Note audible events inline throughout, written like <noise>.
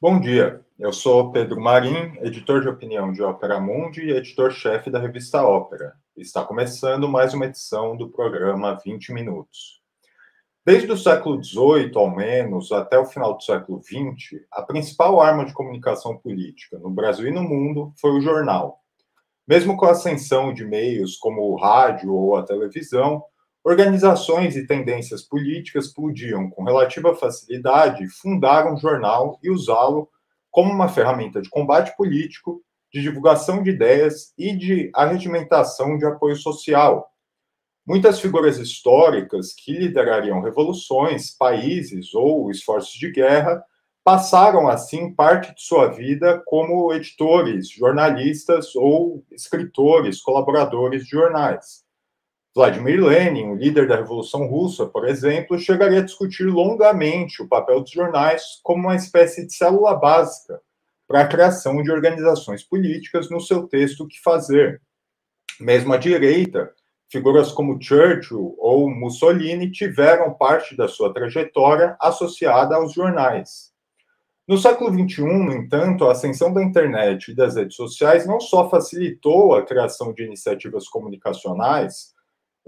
Bom dia, eu sou Pedro Marim, editor de opinião de Ópera Mundi e editor-chefe da revista Ópera. Está começando mais uma edição do programa 20 Minutos. Desde o século XVIII, ao menos, até o final do século XX, a principal arma de comunicação política no Brasil e no mundo foi o jornal. Mesmo com a ascensão de meios como o rádio ou a televisão, Organizações e tendências políticas podiam, com relativa facilidade, fundar um jornal e usá-lo como uma ferramenta de combate político, de divulgação de ideias e de arregimentação de apoio social. Muitas figuras históricas que liderariam revoluções, países ou esforços de guerra passaram, assim, parte de sua vida como editores, jornalistas ou escritores, colaboradores de jornais. Vladimir Lenin, o líder da Revolução Russa, por exemplo, chegaria a discutir longamente o papel dos jornais como uma espécie de célula básica para a criação de organizações políticas no seu texto O que Fazer. Mesmo à direita, figuras como Churchill ou Mussolini tiveram parte da sua trajetória associada aos jornais. No século XXI, no entanto, a ascensão da internet e das redes sociais não só facilitou a criação de iniciativas comunicacionais,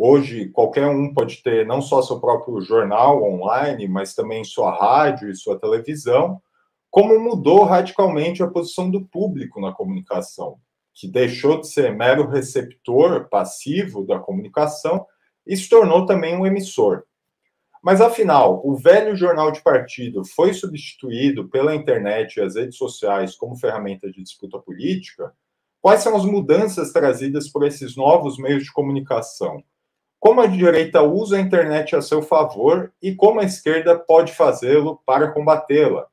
Hoje, qualquer um pode ter não só seu próprio jornal online, mas também sua rádio e sua televisão. Como mudou radicalmente a posição do público na comunicação, que deixou de ser mero receptor passivo da comunicação e se tornou também um emissor. Mas afinal, o velho jornal de partido foi substituído pela internet e as redes sociais como ferramenta de disputa política? Quais são as mudanças trazidas por esses novos meios de comunicação? como a direita usa a internet a seu favor e como a esquerda pode fazê-lo para combatê-la.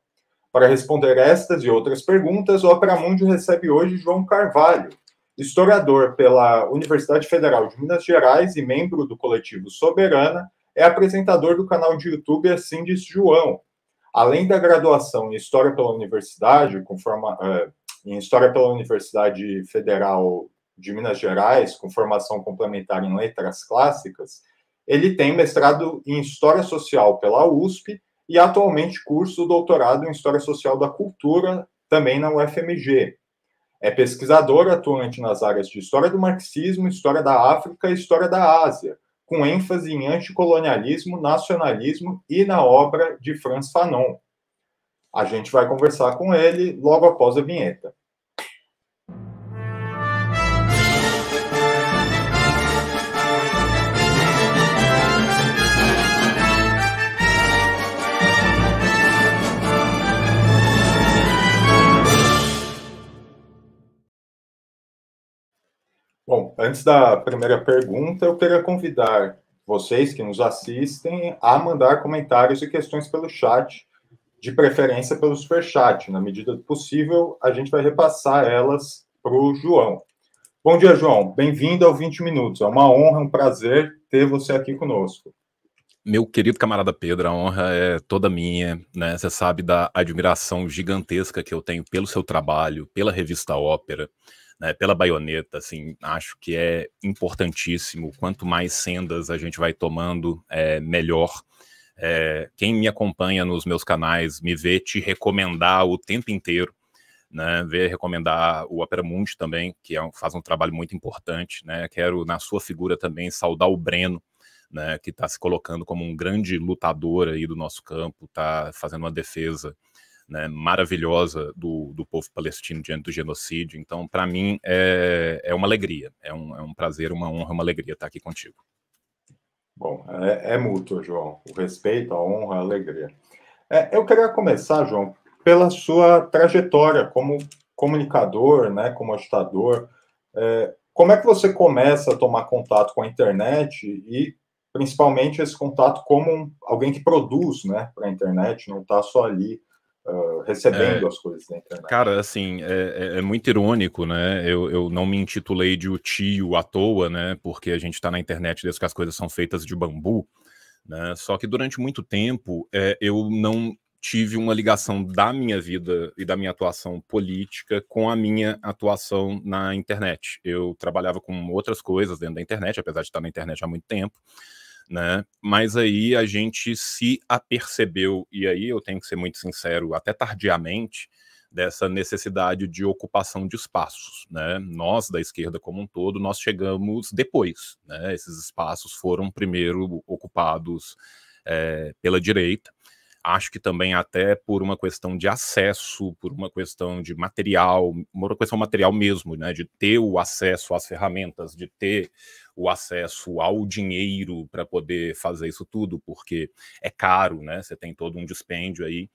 Para responder estas e outras perguntas, o Opera Mundi recebe hoje João Carvalho, historiador pela Universidade Federal de Minas Gerais e membro do coletivo Soberana, é apresentador do canal de YouTube Assim Diz João. Além da graduação em História pela Universidade, conforme uh, em História pela Universidade Federal de Minas Gerais, com formação complementar em letras clássicas, ele tem mestrado em História Social pela USP e atualmente curso o doutorado em História Social da Cultura, também na UFMG. É pesquisador atuante nas áreas de História do Marxismo, História da África e História da Ásia, com ênfase em anticolonialismo, nacionalismo e na obra de Franz Fanon. A gente vai conversar com ele logo após a vinheta. antes da primeira pergunta, eu queria convidar vocês que nos assistem a mandar comentários e questões pelo chat, de preferência pelo superchat. Na medida do possível, a gente vai repassar elas para o João. Bom dia, João. Bem-vindo ao 20 Minutos. É uma honra, um prazer ter você aqui conosco. Meu querido camarada Pedro, a honra é toda minha, né? Você sabe da admiração gigantesca que eu tenho pelo seu trabalho, pela revista Ópera né, pela baioneta, assim, acho que é importantíssimo. Quanto mais sendas a gente vai tomando, é, melhor. É, quem me acompanha nos meus canais me vê te recomendar o tempo inteiro, né, vê recomendar o Opera Mundi também, que é um, faz um trabalho muito importante. Né, quero, na sua figura também, saudar o Breno, né, que está se colocando como um grande lutador aí do nosso campo, está fazendo uma defesa né, maravilhosa do, do povo palestino diante do genocídio. Então, para mim, é, é uma alegria, é um, é um prazer, uma honra, uma alegria estar aqui contigo. Bom, é, é mútuo, João. O respeito, a honra, a alegria. É, eu queria começar, João, pela sua trajetória como comunicador, né, como agitador. É, como é que você começa a tomar contato com a internet e, principalmente, esse contato como um, alguém que produz né, para a internet, não está só ali ah, recebendo é, as coisas na internet. Cara, assim, é, é, é, muito irônico, né? Eu, eu não me intitulei de o tio à toa, né? Porque a gente está na internet desde que as coisas são feitas de bambu, né? Só que durante muito tempo é, eu não tive uma ligação da minha vida e da minha atuação política com a minha atuação na internet. Eu trabalhava com outras coisas dentro da internet, apesar de estar na internet há muito tempo né? Mas aí a gente se apercebeu, e aí eu tenho que ser muito sincero, até tardiamente, dessa necessidade de ocupação de espaços, né? Nós da esquerda como um todo, nós chegamos depois, né? Esses espaços foram primeiro ocupados é, pela direita, Acho que também até por uma questão de acesso, por uma questão de material, uma questão material mesmo, né? De ter o acesso às ferramentas, de ter o acesso ao dinheiro para poder fazer isso tudo, porque é caro, né? Você tem todo um dispêndio aí.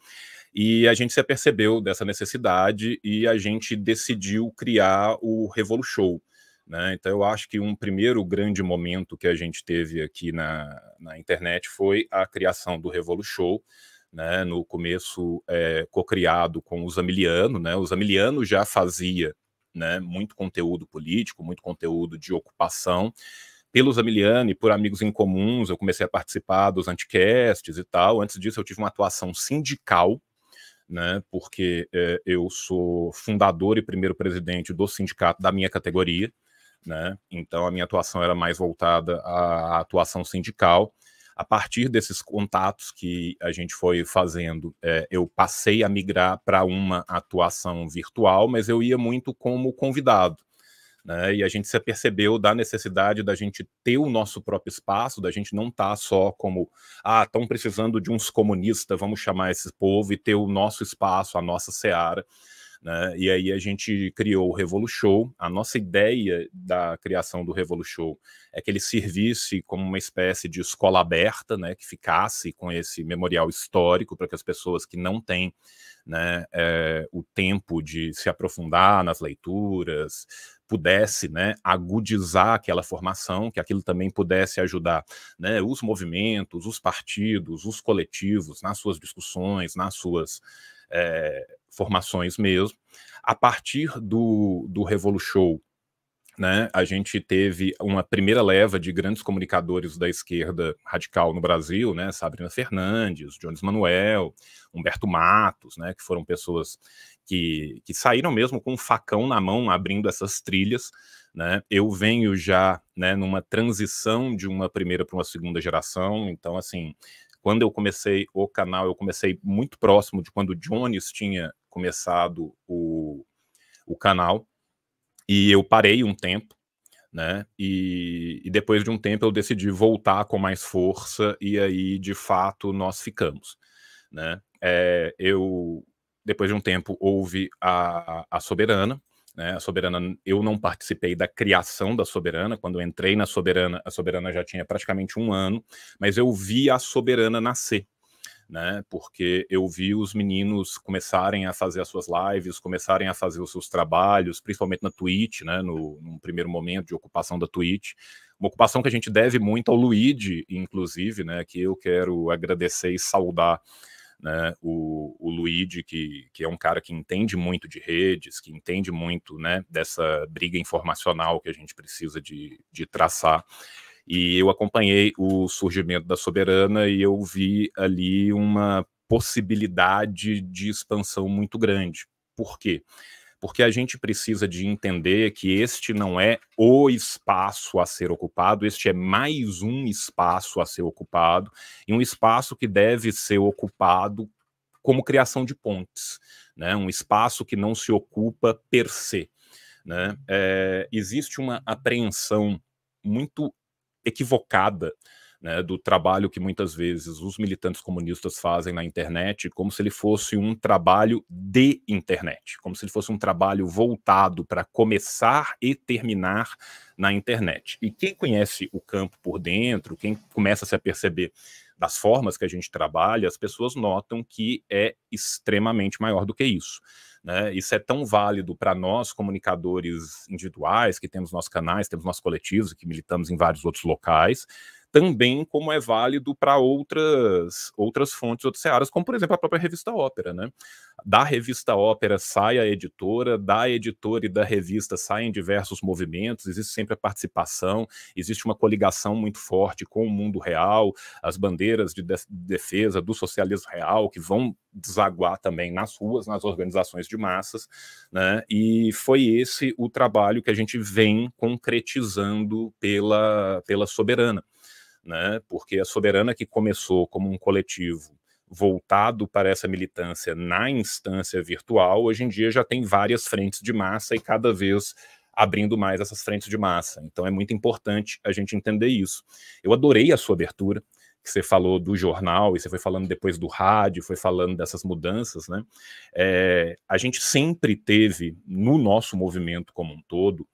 E a gente se apercebeu dessa necessidade e a gente decidiu criar o Revolu Show. Né? Então, eu acho que um primeiro grande momento que a gente teve aqui na, na internet foi a criação do Revolu Show, né, no começo é, cocriado com o Zamiliano. Né, o Zamiliano já fazia né, muito conteúdo político, muito conteúdo de ocupação. Pelo Zamiliano e por amigos em comuns, eu comecei a participar dos anticasts e tal. Antes disso, eu tive uma atuação sindical, né, porque é, eu sou fundador e primeiro presidente do sindicato da minha categoria. Né? Então, a minha atuação era mais voltada à atuação sindical. A partir desses contatos que a gente foi fazendo, é, eu passei a migrar para uma atuação virtual, mas eu ia muito como convidado. Né? E a gente se apercebeu da necessidade da gente ter o nosso próprio espaço, da gente não estar tá só como, ah, estão precisando de uns comunistas, vamos chamar esse povo e ter o nosso espaço, a nossa seara. Né? E aí a gente criou o Revolu Show. A nossa ideia da criação do Revolu Show é que ele servisse como uma espécie de escola aberta, né? que ficasse com esse memorial histórico para que as pessoas que não têm né, é, o tempo de se aprofundar nas leituras, pudesse né, agudizar aquela formação, que aquilo também pudesse ajudar né, os movimentos, os partidos, os coletivos nas suas discussões, nas suas é, formações mesmo. A partir do, do Revolu né, a gente teve uma primeira leva de grandes comunicadores da esquerda radical no Brasil, né, Sabrina Fernandes, Jones Manuel, Humberto Matos, né, que foram pessoas que, que saíram mesmo com um facão na mão, abrindo essas trilhas. Né. Eu venho já né, numa transição de uma primeira para uma segunda geração, então, assim, quando eu comecei o canal, eu comecei muito próximo de quando o Jones tinha começado o, o canal. E eu parei um tempo, né? E, e, depois de um tempo eu decidi voltar com mais força e aí de fato nós ficamos, né? É, eu depois de um tempo houve a, a soberana né? A Soberana, eu não participei da criação da Soberana, quando eu entrei na Soberana, a Soberana já tinha praticamente um ano, mas eu vi a Soberana nascer. Né, porque eu vi os meninos começarem a fazer as suas lives, começarem a fazer os seus trabalhos, principalmente na Twitch, né? No, num primeiro momento de ocupação da Twitch. Uma ocupação que a gente deve muito ao Luigi, inclusive, né? Que eu quero agradecer e saudar né, o, o Luigi, que, que é um cara que entende muito de redes, que entende muito né, dessa briga informacional que a gente precisa de, de traçar. E eu acompanhei o surgimento da Soberana e eu vi ali uma possibilidade de expansão muito grande. Por quê? Porque porque a gente precisa de entender que este não é o espaço a ser ocupado, este é mais um espaço a ser ocupado, e um espaço que deve ser ocupado como criação de pontes, né? um espaço que não se ocupa per se. Né? É, existe uma apreensão muito equivocada né, do trabalho que muitas vezes os militantes comunistas fazem na internet, como se ele fosse um trabalho de internet, como se ele fosse um trabalho voltado para começar e terminar na internet. E quem conhece o campo por dentro, quem começa a se aperceber das formas que a gente trabalha, as pessoas notam que é extremamente maior do que isso. Né? Isso é tão válido para nós, comunicadores individuais, que temos nossos canais, temos nossos coletivos, que militamos em vários outros locais, também como é válido para outras outras fontes, outras áreas, como por exemplo a própria revista Ópera, né? Da revista Ópera sai a editora, da editora e da revista saem diversos movimentos, existe sempre a participação, existe uma coligação muito forte com o mundo real, as bandeiras de defesa do socialismo real que vão desaguar também nas ruas, nas organizações de massas, né? E foi esse o trabalho que a gente vem concretizando pela pela soberana né? Porque a Soberana que começou como um coletivo voltado para essa militância na instância virtual, hoje em dia já tem várias frentes de massa e cada vez abrindo mais essas frentes de massa. Então é muito importante a gente entender isso. Eu adorei a sua abertura, que você falou do jornal e você foi falando depois do rádio, foi falando dessas mudanças, né? É, a gente sempre teve no nosso movimento como um todo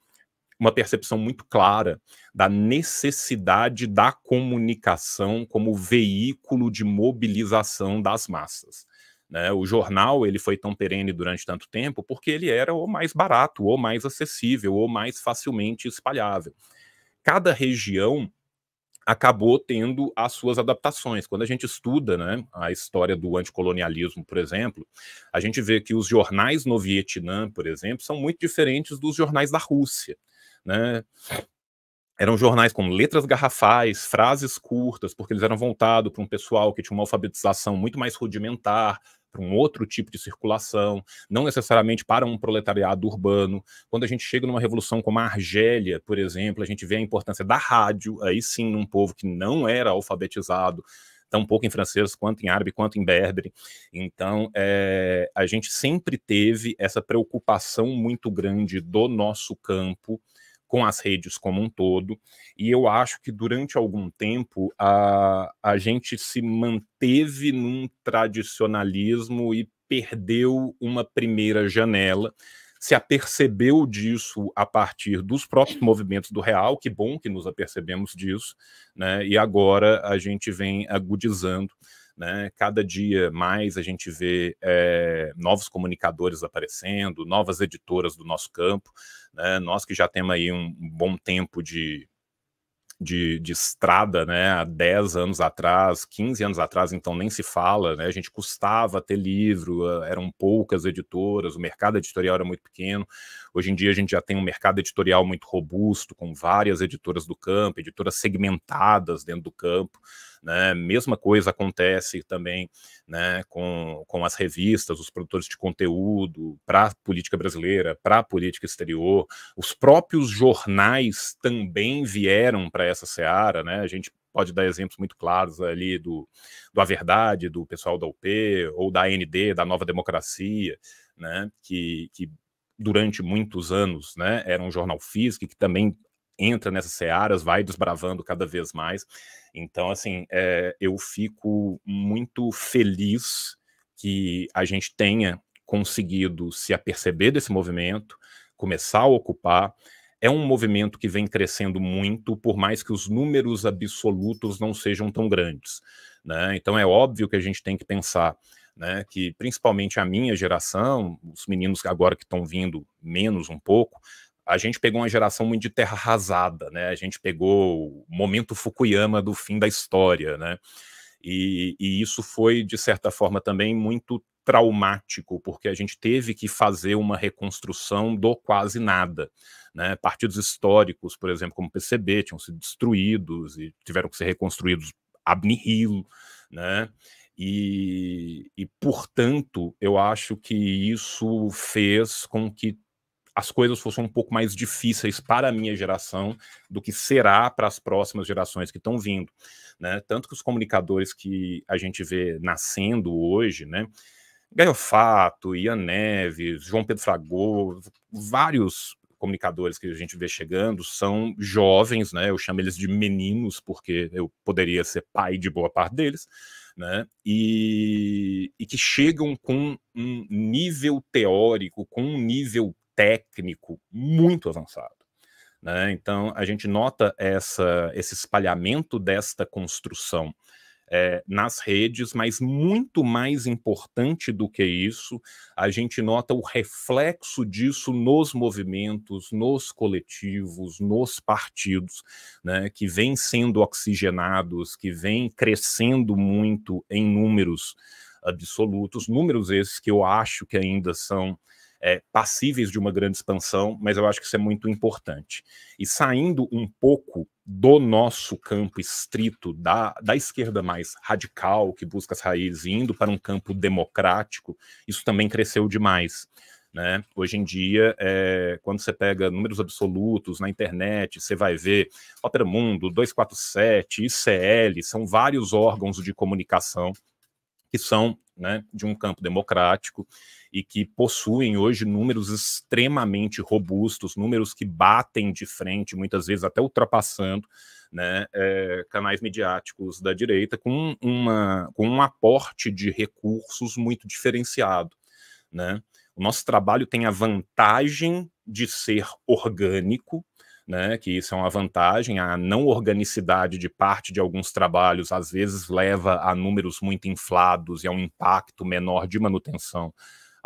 uma percepção muito clara da necessidade da comunicação como veículo de mobilização das massas. Né? O jornal ele foi tão perene durante tanto tempo porque ele era o mais barato, ou mais acessível, ou mais facilmente espalhável. Cada região acabou tendo as suas adaptações. Quando a gente estuda né, a história do anticolonialismo, por exemplo, a gente vê que os jornais no Vietnã, por exemplo, são muito diferentes dos jornais da Rússia né? Eram jornais com letras garrafais, frases curtas, porque eles eram voltados para um pessoal que tinha uma alfabetização muito mais rudimentar, para um outro tipo de circulação, não necessariamente para um proletariado urbano. Quando a gente chega numa revolução como a Argélia, por exemplo, a gente vê a importância da rádio, aí sim, num povo que não era alfabetizado, tão pouco em francês quanto em árabe, quanto em berber. Então, é, a gente sempre teve essa preocupação muito grande do nosso campo com as redes como um todo. E eu acho que durante algum tempo a, a gente se manteve num tradicionalismo e perdeu uma primeira janela. Se apercebeu disso a partir dos próprios movimentos do real, que bom que nos apercebemos disso, né? E agora a gente vem agudizando né? Cada dia mais a gente vê é, novos comunicadores aparecendo, novas editoras do nosso campo. Né? Nós que já temos aí um bom tempo de, de, de, estrada, né? Há 10 anos atrás, 15 anos atrás, então nem se fala, né? A gente custava ter livro, ah, eram poucas editoras, o mercado editorial era muito pequeno. Hoje em dia a gente já tem um mercado editorial muito robusto, com várias editoras do campo, editoras segmentadas dentro do campo. Né? Mesma coisa acontece também né, com, com as revistas, os produtores de conteúdo para a política brasileira, para a política exterior. Os próprios jornais também vieram para essa seara. Né? A gente pode dar exemplos muito claros ali do, do A Verdade, do pessoal da UP, ou da AND, da Nova Democracia, né, que, que durante muitos anos, né, era um jornal físico que também entra nessas searas, vai desbravando cada vez mais. Então, assim, é, eu fico muito feliz que a gente tenha conseguido se aperceber desse movimento, começar a ocupar. É um movimento que vem crescendo muito, por mais que os números absolutos não sejam tão grandes. Né? Então, é óbvio que a gente tem que pensar né, que principalmente a minha geração, os meninos agora que estão vindo menos um pouco, a gente pegou uma geração muito de terra arrasada, né? A gente pegou o momento Fukuyama do fim da história, né? E, e isso foi, de certa forma, também muito traumático, porque a gente teve que fazer uma reconstrução do quase nada. Né? Partidos históricos, por exemplo, como o PCB, tinham sido destruídos e tiveram que ser reconstruídos ab Né? E, e, portanto, eu acho que isso fez com que as coisas fossem um pouco mais difíceis para a minha geração do que será para as próximas gerações que estão vindo. Né? Tanto que os comunicadores que a gente vê nascendo hoje, né? Fato, Ian Neves, João Pedro Fragô, vários comunicadores que a gente vê chegando são jovens, né? Eu chamo eles de meninos porque eu poderia ser pai de boa parte deles, né? E, e que chegam com um nível teórico, com um nível técnico muito avançado. Né? Então, a gente nota essa, esse espalhamento desta construção é, nas redes, mas muito mais importante do que isso, a gente nota o reflexo disso nos movimentos, nos coletivos, nos partidos, né, que vêm sendo oxigenados, que vêm crescendo muito em números absolutos, números esses que eu acho que ainda são é, passíveis de uma grande expansão, mas eu acho que isso é muito importante. E saindo um pouco do nosso campo estrito da, da esquerda mais radical, que busca as raízes, indo para um campo democrático, isso também cresceu demais. Né? Hoje em dia, é, quando você pega números absolutos na internet, você vai ver Opera Mundo, 247, ICL, são vários órgãos de comunicação que são né, de um campo democrático e que possuem hoje números extremamente robustos, números que batem de frente, muitas vezes até ultrapassando né, é, canais midiáticos da direita, com, uma, com um aporte de recursos muito diferenciado. Né? O nosso trabalho tem a vantagem de ser orgânico, né, que isso é uma vantagem, a não organicidade de parte de alguns trabalhos às vezes leva a números muito inflados e a um impacto menor de manutenção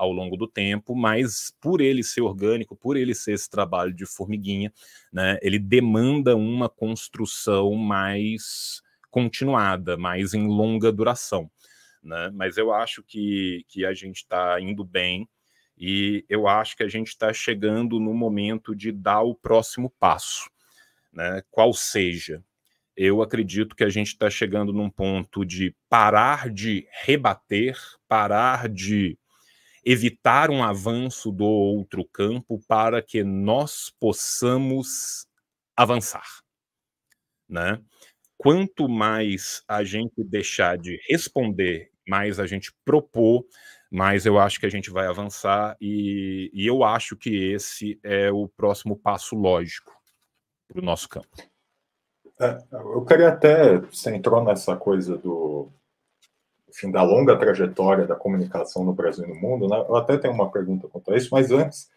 ao longo do tempo, mas por ele ser orgânico, por ele ser esse trabalho de formiguinha, né, ele demanda uma construção mais continuada, mais em longa duração. Né? Mas eu acho que, que a gente está indo bem e eu acho que a gente está chegando no momento de dar o próximo passo, né? qual seja. Eu acredito que a gente está chegando num ponto de parar de rebater, parar de evitar um avanço do outro campo para que nós possamos avançar. Né? Quanto mais a gente deixar de responder, mais a gente propor, mais eu acho que a gente vai avançar, e, e eu acho que esse é o próximo passo lógico para o nosso campo. É, eu queria até, você entrou nessa coisa do, enfim, da longa trajetória da comunicação no Brasil e no mundo, né? eu até tenho uma pergunta quanto a isso, mas antes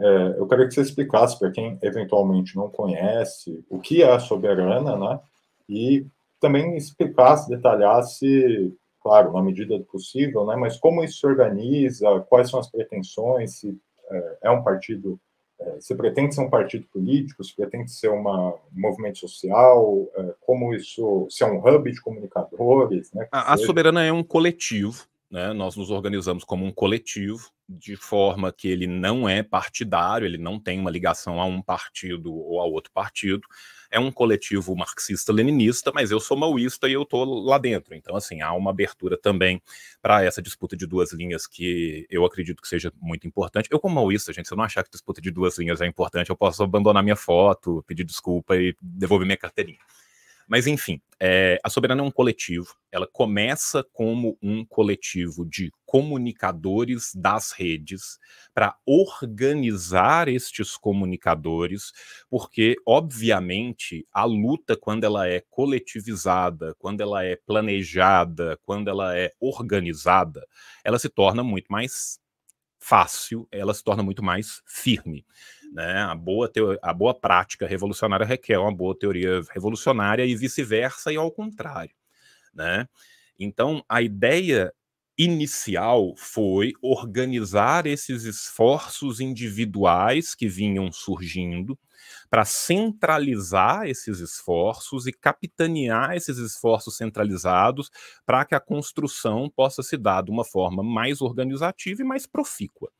é, eu queria que você explicasse para quem eventualmente não conhece o que é a soberana, né? E também explicasse, detalhasse, claro, na medida do possível, né? Mas como isso se organiza, quais são as pretensões, se é, é um partido é, você se pretende ser um partido político, se pretende ser uma, um movimento social, é, como isso, se é um hub de comunicadores. Né, a, a Soberana é um coletivo, né? nós nos organizamos como um coletivo, de forma que ele não é partidário, ele não tem uma ligação a um partido ou a outro partido é um coletivo marxista-leninista, mas eu sou maoísta e eu tô lá dentro. Então, assim, há uma abertura também para essa disputa de duas linhas que eu acredito que seja muito importante. Eu, como maoísta, gente, se eu não achar que disputa de duas linhas é importante, eu posso abandonar minha foto, pedir desculpa e devolver minha carteirinha. Mas, enfim, é, a Soberana é um coletivo. Ela começa como um coletivo de comunicadores das redes para organizar estes comunicadores, porque, obviamente, a luta, quando ela é coletivizada, quando ela é planejada, quando ela é organizada, ela se torna muito mais fácil, ela se torna muito mais firme. Né? A, boa a boa prática revolucionária requer uma boa teoria revolucionária e vice-versa, e ao contrário. Né? Então, a ideia inicial foi organizar esses esforços individuais que vinham surgindo para centralizar esses esforços e capitanear esses esforços centralizados para que a construção possa se dar de uma forma mais organizativa e mais profícua.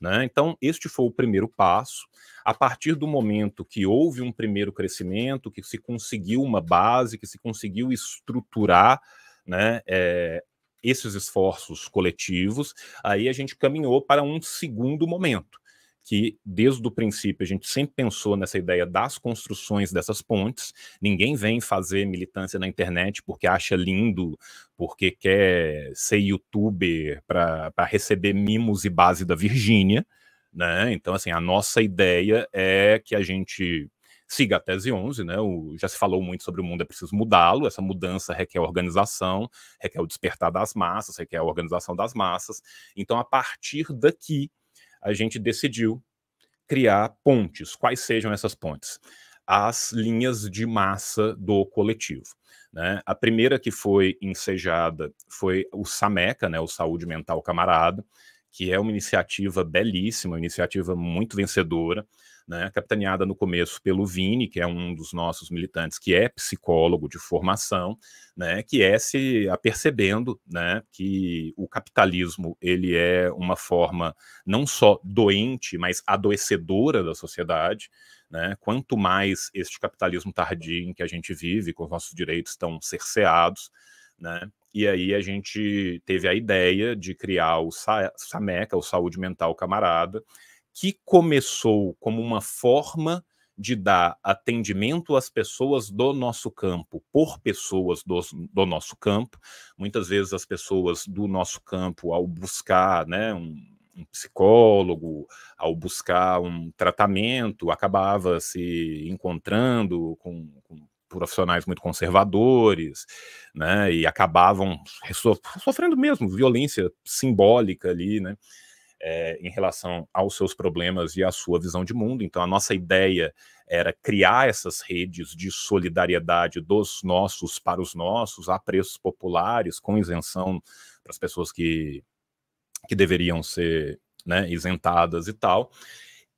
Né? Então, este foi o primeiro passo. A partir do momento que houve um primeiro crescimento, que se conseguiu uma base, que se conseguiu estruturar né, é, esses esforços coletivos, aí a gente caminhou para um segundo momento, que desde o princípio a gente sempre pensou nessa ideia das construções dessas pontes. Ninguém vem fazer militância na internet porque acha lindo, porque quer ser youtuber para receber mimos e base da Virgínia. Né? Então, assim, a nossa ideia é que a gente siga a tese 11, né? O, já se falou muito sobre o mundo é preciso mudá-lo, essa mudança requer organização, requer o despertar das massas, requer a organização das massas. Então, a partir daqui, a gente decidiu criar pontes. Quais sejam essas pontes? As linhas de massa do coletivo. Né? A primeira que foi ensejada foi o SAMECA, né, o Saúde Mental Camarada, que é uma iniciativa belíssima, uma iniciativa muito vencedora, né, capitaneada no começo pelo Vini, que é um dos nossos militantes, que é psicólogo de formação, né, que é se apercebendo né, que o capitalismo ele é uma forma não só doente, mas adoecedora da sociedade, né? Quanto mais este capitalismo tardio em que a gente vive, com os nossos direitos estão cerceados, né? E aí a gente teve a ideia de criar o SAMECA, o Saúde Mental Camarada, que começou como uma forma de dar atendimento às pessoas do nosso campo, por pessoas do, do nosso campo. Muitas vezes as pessoas do nosso campo, ao buscar né, um, um psicólogo, ao buscar um tratamento, acabava se encontrando com, com profissionais muito conservadores, né, e acabavam sofrendo mesmo violência simbólica ali, né, é, em relação aos seus problemas e à sua visão de mundo. Então, a nossa ideia era criar essas redes de solidariedade dos nossos para os nossos, a preços populares, com isenção para as pessoas que, que deveriam ser né, isentadas e tal.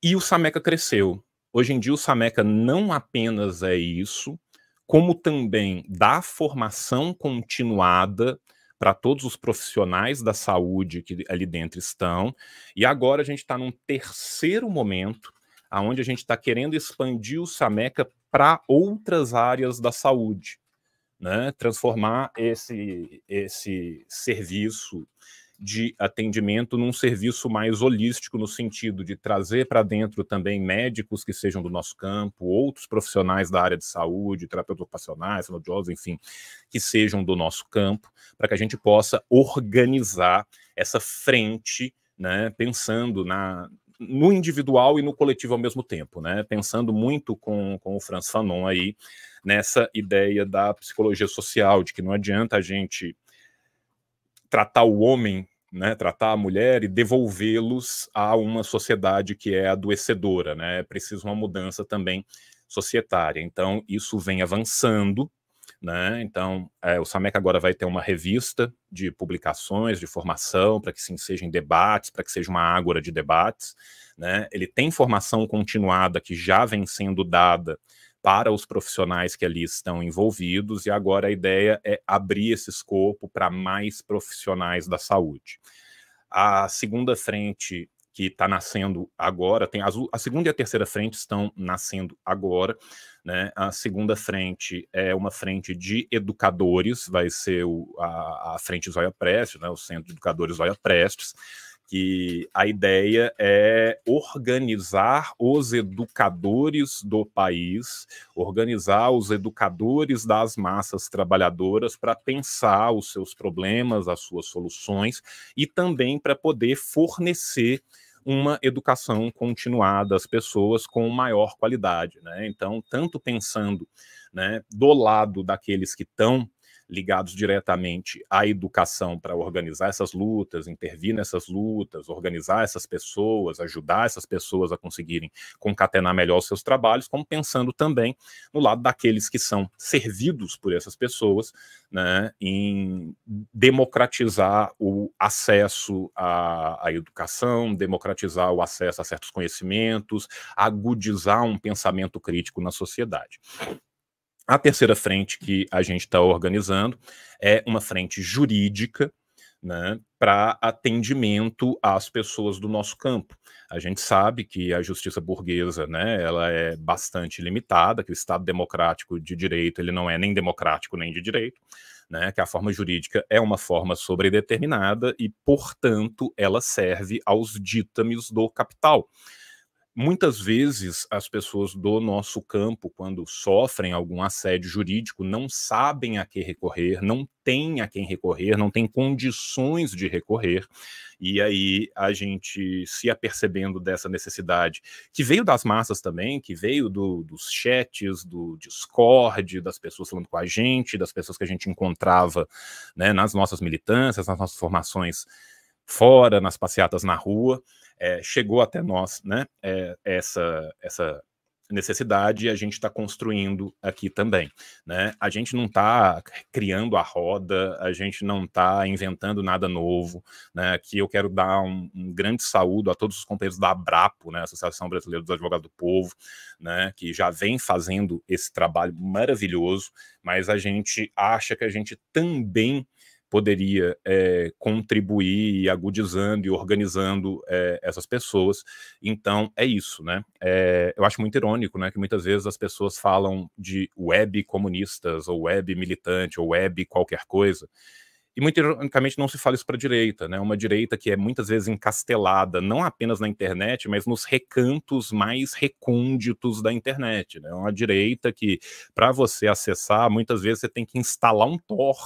E o Sameca cresceu. Hoje em dia, o Sameca não apenas é isso, como também dá formação continuada para todos os profissionais da saúde que ali dentro estão. E agora a gente está num terceiro momento, aonde a gente está querendo expandir o Sameca para outras áreas da saúde, né? transformar esse, esse serviço de atendimento num serviço mais holístico, no sentido de trazer para dentro também médicos que sejam do nosso campo, outros profissionais da área de saúde, terapeutas ocupacionais, saúdosos, enfim, que sejam do nosso campo, para que a gente possa organizar essa frente, né, pensando na, no individual e no coletivo ao mesmo tempo, né? Pensando muito com, com o Franz Fanon aí nessa ideia da psicologia social, de que não adianta a gente tratar o homem né, tratar a mulher e devolvê-los a uma sociedade que é adoecedora, né? É preciso uma mudança também societária. Então, isso vem avançando, né? Então, é, o SAMEC agora vai ter uma revista de publicações, de formação, para que se em debates, para que seja uma ágora de debates, né? Ele tem formação continuada que já vem sendo dada para os profissionais que ali estão envolvidos, e agora a ideia é abrir esse escopo para mais profissionais da saúde. A segunda frente que está nascendo agora, tem as, a segunda e a terceira frente estão nascendo agora, né? A segunda frente é uma frente de educadores, vai ser o, a, a frente Zóia Prestes, né? O Centro de Educadores Zóia Prestes, que a ideia é organizar os educadores do país, organizar os educadores das massas trabalhadoras para pensar os seus problemas, as suas soluções e também para poder fornecer uma educação continuada às pessoas com maior qualidade. Né? Então, tanto pensando né, do lado daqueles que estão ligados diretamente à educação para organizar essas lutas, intervir nessas lutas, organizar essas pessoas, ajudar essas pessoas a conseguirem concatenar melhor os seus trabalhos, como pensando também no lado daqueles que são servidos por essas pessoas, né, em democratizar o acesso à, à educação, democratizar o acesso a certos conhecimentos, agudizar um pensamento crítico na sociedade. A terceira frente que a gente está organizando é uma frente jurídica né, para atendimento às pessoas do nosso campo. A gente sabe que a justiça burguesa né, ela é bastante limitada, que o Estado democrático de direito ele não é nem democrático nem de direito, né, que a forma jurídica é uma forma sobredeterminada e, portanto, ela serve aos ditames do capital muitas vezes as pessoas do nosso campo, quando sofrem algum assédio jurídico, não sabem a que recorrer, não têm a quem recorrer, não têm condições de recorrer. E aí a gente se apercebendo dessa necessidade, que veio das massas também, que veio do, dos chats, do Discord, das pessoas falando com a gente, das pessoas que a gente encontrava né, nas nossas militâncias, nas nossas formações fora, nas passeatas na rua é, chegou até nós, né? É, essa, essa necessidade e a gente está construindo aqui também, né? A gente não está criando a roda, a gente não está inventando nada novo, né? Aqui eu quero dar um, um, grande saúdo a todos os companheiros da Abrapo, né? Associação Brasileira dos Advogados do Povo, né? Que já vem fazendo esse trabalho maravilhoso, mas a gente acha que a gente também poderia é, contribuir agudizando e organizando é, essas pessoas. Então, é isso, né? É, eu acho muito irônico, né, que muitas vezes as pessoas falam de web comunistas, ou web militante, ou web qualquer coisa, e muito ironicamente não se fala isso para a direita, né? Uma direita que é muitas vezes encastelada, não apenas na internet, mas nos recantos mais recônditos da internet, né? É uma direita que, para você acessar, muitas vezes você tem que instalar um Tor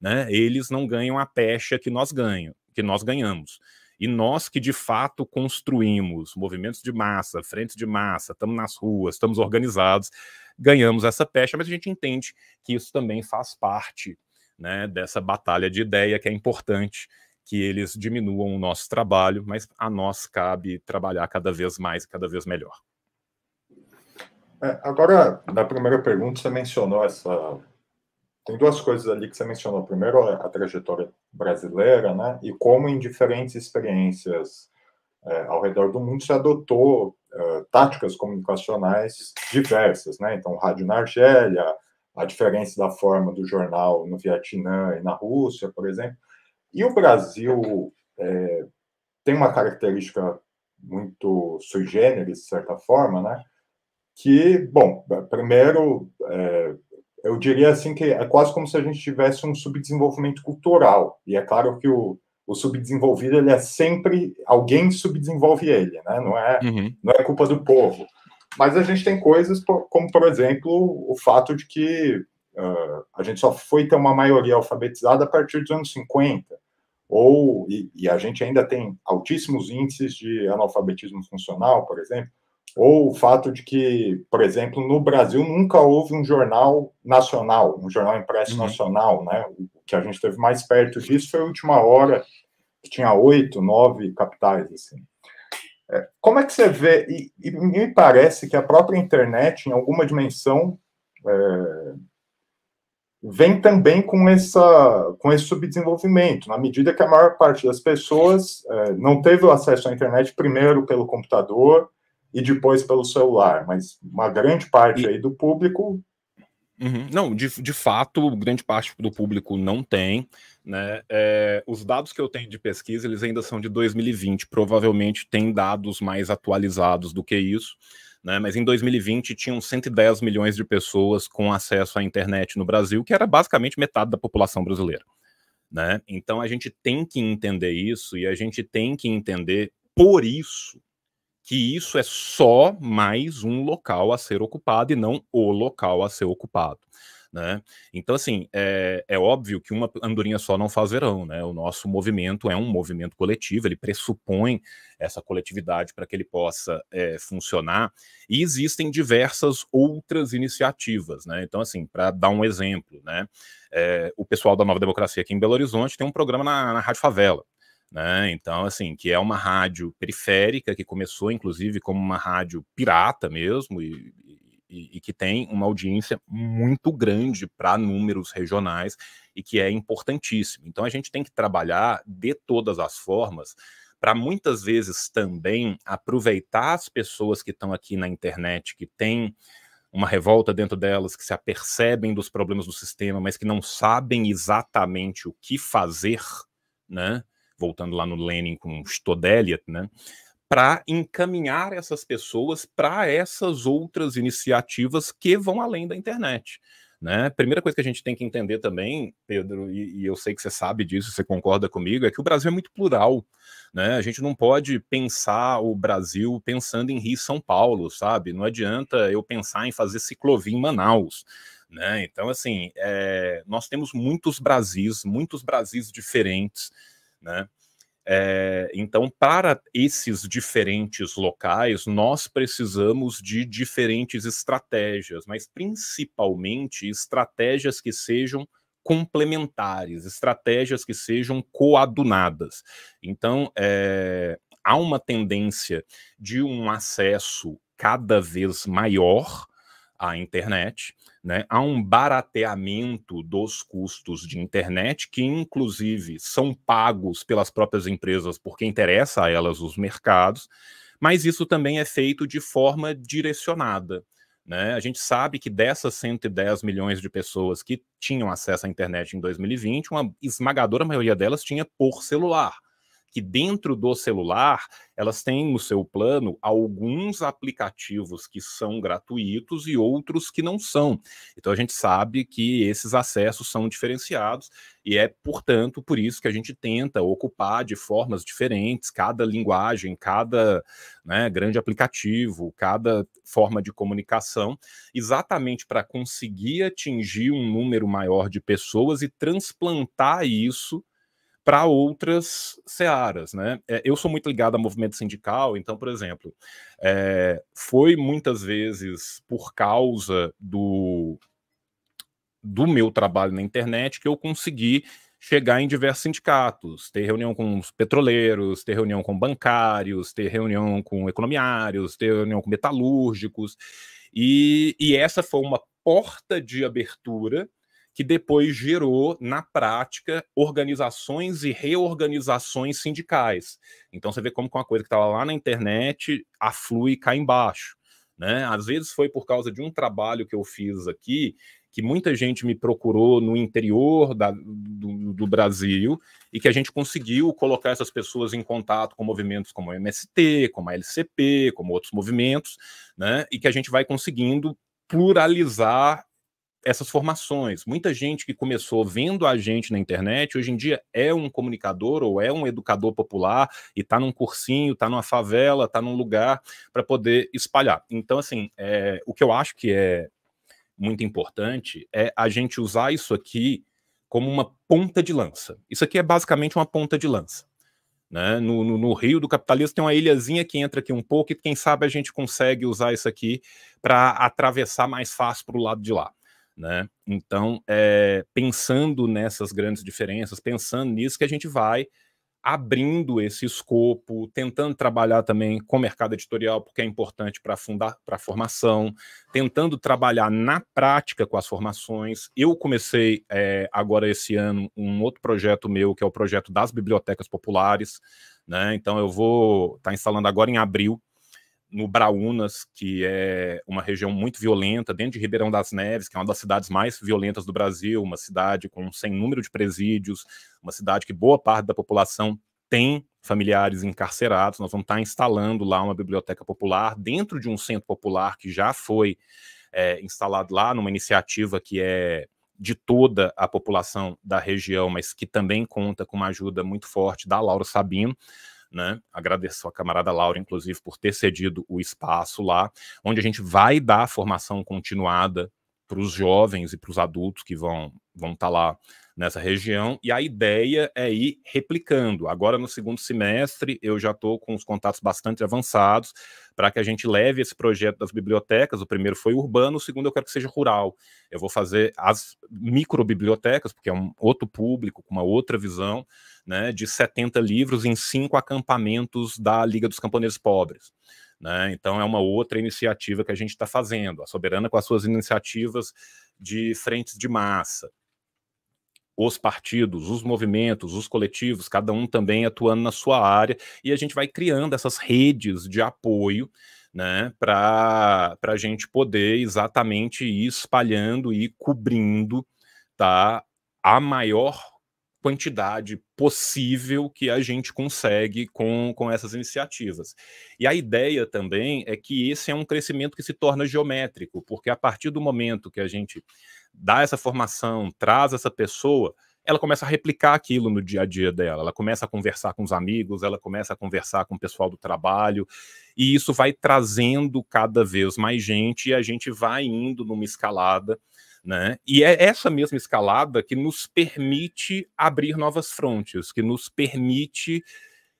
né? Eles não ganham a pecha que nós ganham, que nós ganhamos. E nós que de fato construímos movimentos de massa, frentes de massa, estamos nas ruas, estamos organizados, ganhamos essa pecha, mas a gente entende que isso também faz parte né, dessa batalha de ideia que é importante que eles diminuam o nosso trabalho, mas a nós cabe trabalhar cada vez mais, cada vez melhor. É, agora, na primeira pergunta, você mencionou essa tem duas coisas ali que você mencionou. Primeiro, é a, trajetória brasileira, né? E como em diferentes experiências é, ao redor do mundo se adotou é, táticas comunicacionais diversas, né? Então, rádio na Argélia, a diferença da forma do jornal no Vietnã e na Rússia, por exemplo. E o Brasil é, tem uma característica muito sui generis, de certa forma, né? Que, bom, primeiro é, eu diria assim que é quase como se a gente tivesse um subdesenvolvimento cultural. E é claro que o, o subdesenvolvido ele é sempre alguém subdesenvolve ele, né? Não é uhum. não é culpa do povo. Mas a gente tem coisas como por exemplo o fato de que uh, a gente só foi ter uma maioria alfabetizada a partir dos anos 50 ou e, e a gente ainda tem altíssimos índices de analfabetismo funcional, por exemplo ou o fato de que, por exemplo, no Brasil nunca houve um jornal nacional, um jornal impresso uhum. nacional, né? O que a gente teve mais perto disso foi a Última Hora, que tinha oito, nove capitais, assim. É, como é que você vê? E, e, me parece que a própria internet, em alguma dimensão, é, vem também com, essa, com esse subdesenvolvimento, na medida que a maior parte das pessoas é, não teve o acesso à internet primeiro pelo computador, e depois pelo celular, mas uma grande parte e... aí do público. Uhum. Não, de, de fato, grande parte do público não tem. Né? É, os dados que eu tenho de pesquisa, eles ainda são de 2020, provavelmente tem dados mais atualizados do que isso. Né, mas em 2020 tinham 110 milhões de pessoas com acesso à internet no Brasil, que era basicamente metade da população brasileira. Né? Então a gente tem que entender isso e a gente tem que entender por isso que isso é só mais um local a ser ocupado e não o local a ser ocupado. Né? Então, assim, é, é, óbvio que uma andorinha só não faz verão, né? O nosso movimento é um movimento coletivo, ele pressupõe essa coletividade para que ele possa é, funcionar, e existem diversas outras iniciativas, né? Então, assim, para dar um exemplo, né? É, o pessoal da Nova Democracia aqui em Belo Horizonte tem um programa na, na Rádio Favela, né? Então, assim, que é uma rádio periférica que começou, inclusive, como uma rádio pirata mesmo e, e, e que tem uma audiência muito grande para números regionais e que é importantíssimo. Então, a gente tem que trabalhar de todas as formas para muitas vezes também aproveitar as pessoas que estão aqui na internet, que têm uma revolta dentro delas, que se apercebem dos problemas do sistema, mas que não sabem exatamente o que fazer, né? voltando lá no Lenin com Stodeliat, né? para encaminhar essas pessoas para essas outras iniciativas que vão além da internet. Né? Primeira coisa que a gente tem que entender também, Pedro, e, e, eu sei que você sabe disso, você concorda comigo, é que o Brasil é muito plural. Né? A gente não pode pensar o Brasil pensando em Rio e São Paulo, sabe? Não adianta eu pensar em fazer ciclovia em Manaus. Né? Então, assim, é, nós temos muitos Brasis, muitos Brasis diferentes né? É, então, para esses diferentes locais, nós precisamos de diferentes estratégias, mas principalmente estratégias que sejam complementares, estratégias que sejam coadunadas. Então, é, há uma tendência de um acesso cada vez maior à internet, né? há um barateamento dos custos de internet, que inclusive são pagos pelas próprias empresas porque interessa a elas os mercados, mas isso também é feito de forma direcionada. Né? A gente sabe que dessas 110 milhões de pessoas que tinham acesso à internet em 2020, uma esmagadora maioria delas tinha por celular que dentro do celular elas têm no seu plano alguns aplicativos que são gratuitos e outros que não são. Então a gente sabe que esses acessos são diferenciados e é, portanto, por isso que a gente tenta ocupar de formas diferentes cada linguagem, cada né, grande aplicativo, cada forma de comunicação, exatamente para conseguir atingir um número maior de pessoas e transplantar isso para outras searas, né? É, eu sou muito ligado a movimento sindical, então, por exemplo, é, foi muitas vezes por causa do, do meu trabalho na internet que eu consegui chegar em diversos sindicatos, ter reunião com os petroleiros, ter reunião com bancários, ter reunião com economiários, ter reunião com metalúrgicos, e, e essa foi uma porta de abertura que depois gerou, na prática, organizações e reorganizações sindicais. Então você vê como uma coisa que estava lá na internet aflui cá embaixo. Né? Às vezes foi por causa de um trabalho que eu fiz aqui, que muita gente me procurou no interior da, do, do, Brasil e que a gente conseguiu colocar essas pessoas em contato com movimentos como o MST, como a LCP, como outros movimentos, né? E que a gente vai conseguindo pluralizar essas formações. Muita gente que começou vendo a gente na internet, hoje em dia é um comunicador ou é um educador popular e está num cursinho, está numa favela, está num lugar para poder espalhar. Então, assim, é, o que eu acho que é muito importante é a gente usar isso aqui como uma ponta de lança. Isso aqui é basicamente uma ponta de lança. Né? No, no, no, Rio do Capitalismo tem uma ilhazinha que entra aqui um pouco e quem sabe a gente consegue usar isso aqui para atravessar mais fácil para o lado de lá. Né? Então, é, pensando nessas grandes diferenças, pensando nisso, que a gente vai abrindo esse escopo, tentando trabalhar também com o mercado editorial, porque é importante para fundar para a formação, tentando trabalhar na prática com as formações. Eu comecei é, agora esse ano um outro projeto meu, que é o projeto das bibliotecas populares. Né? Então eu vou estar tá instalando agora em abril no Braunas, que é uma região muito violenta, dentro de Ribeirão das Neves, que é uma das cidades mais violentas do Brasil, uma cidade com um sem número de presídios, uma cidade que boa parte da população tem familiares encarcerados. Nós vamos estar instalando lá uma biblioteca popular dentro de um centro popular que já foi é, instalado lá, numa iniciativa que é de toda a população da região, mas que também conta com uma ajuda muito forte da Laura Sabino né? Agradeço a camarada Laura, inclusive, por ter cedido o espaço lá, onde a gente vai dar formação continuada para os jovens e para os adultos que vão vão estar tá lá nessa região, e a ideia é ir replicando. Agora, no segundo semestre, eu já estou com os contatos bastante avançados para que a gente leve esse projeto das bibliotecas. O primeiro foi urbano, o segundo eu quero que seja rural. Eu vou fazer as microbibliotecas, porque é um outro público, com uma outra visão, né, de 70 livros em cinco acampamentos da Liga dos Camponeses Pobres. Né? Então, é uma outra iniciativa que a gente está fazendo, a Soberana com as suas iniciativas de frentes de massa os partidos, os movimentos, os coletivos, cada um também atuando na sua área, e a gente vai criando essas redes de apoio né, para a gente poder exatamente ir espalhando e cobrindo tá, a maior quantidade possível que a gente consegue com, com essas iniciativas. E a ideia também é que esse é um crescimento que se torna geométrico, porque a partir do momento que a gente dá essa formação, traz essa pessoa, ela começa a replicar aquilo no dia a dia dela, ela começa a conversar com os amigos, ela começa a conversar com o pessoal do trabalho, e isso vai trazendo cada vez mais gente e a gente vai indo numa escalada, né? E é essa mesma escalada que nos permite abrir novas frontes, que nos permite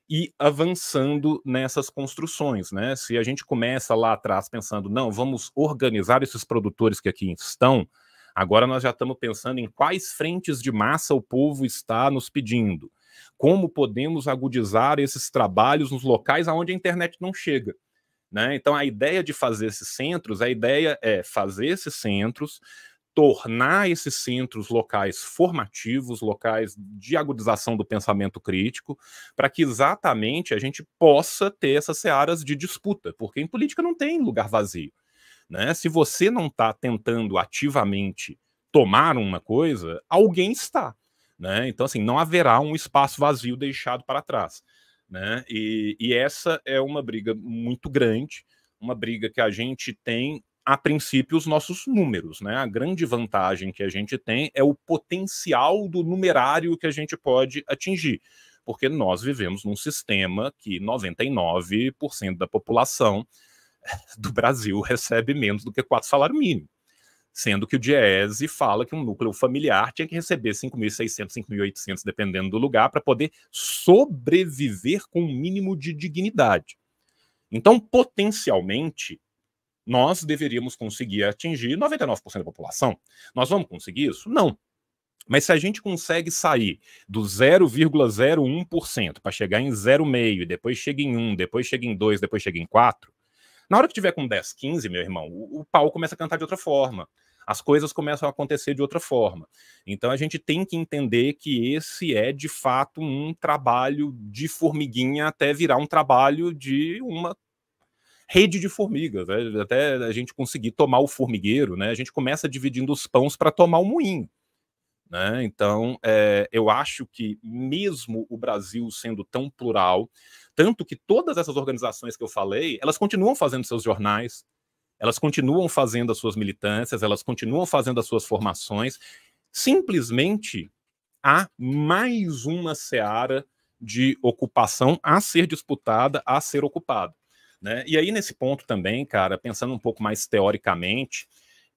e avançando nessas construções, né? Se a gente começa lá atrás pensando, não, vamos organizar esses produtores que aqui estão, Agora nós já estamos pensando em quais frentes de massa o povo está nos pedindo. Como podemos agudizar esses trabalhos nos locais aonde a internet não chega? Né? Então, a ideia de fazer esses centros, a ideia é fazer esses centros, tornar esses centros locais formativos, locais de agudização do pensamento crítico, para que exatamente a gente possa ter essas searas de disputa, porque em política não tem lugar vazio. Né? Se você não está tentando ativamente tomar uma coisa, alguém está. Né? Então, assim, não haverá um espaço vazio deixado para trás. Né? E, e essa é uma briga muito grande, uma briga que a gente tem, a princípio, os nossos números. Né? A grande vantagem que a gente tem é o potencial do numerário que a gente pode atingir, porque nós vivemos num sistema que 99% da população <laughs> do Brasil recebe menos do que quatro salários mínimos, sendo que o Diese fala que um núcleo familiar tinha que receber 5.600, 5.800, dependendo do lugar, para poder sobreviver com um mínimo de dignidade. Então, potencialmente, nós deveríamos conseguir atingir 99% da população. Nós vamos conseguir isso? Não. Mas se a gente consegue sair do 0,01% para chegar em 0,5%, depois chega em 1, depois chega em 2, depois chega em 4, na hora que tiver com 10, 15, meu irmão, o, o pau começa a cantar de outra forma as coisas começam a acontecer de outra forma. Então a gente tem que entender que esse é de fato um trabalho de formiguinha até virar um trabalho de uma rede de formigas, né? até a gente conseguir tomar o formigueiro, né? A gente começa dividindo os pães para tomar o moinho. Né? Então, é, eu acho que mesmo o Brasil sendo tão plural, tanto que todas essas organizações que eu falei, elas continuam fazendo seus jornais, elas continuam fazendo as suas militâncias, elas continuam fazendo as suas formações. Simplesmente há mais uma seara de ocupação a ser disputada, a ser ocupada. Né? E aí, nesse ponto também, cara, pensando um pouco mais teoricamente,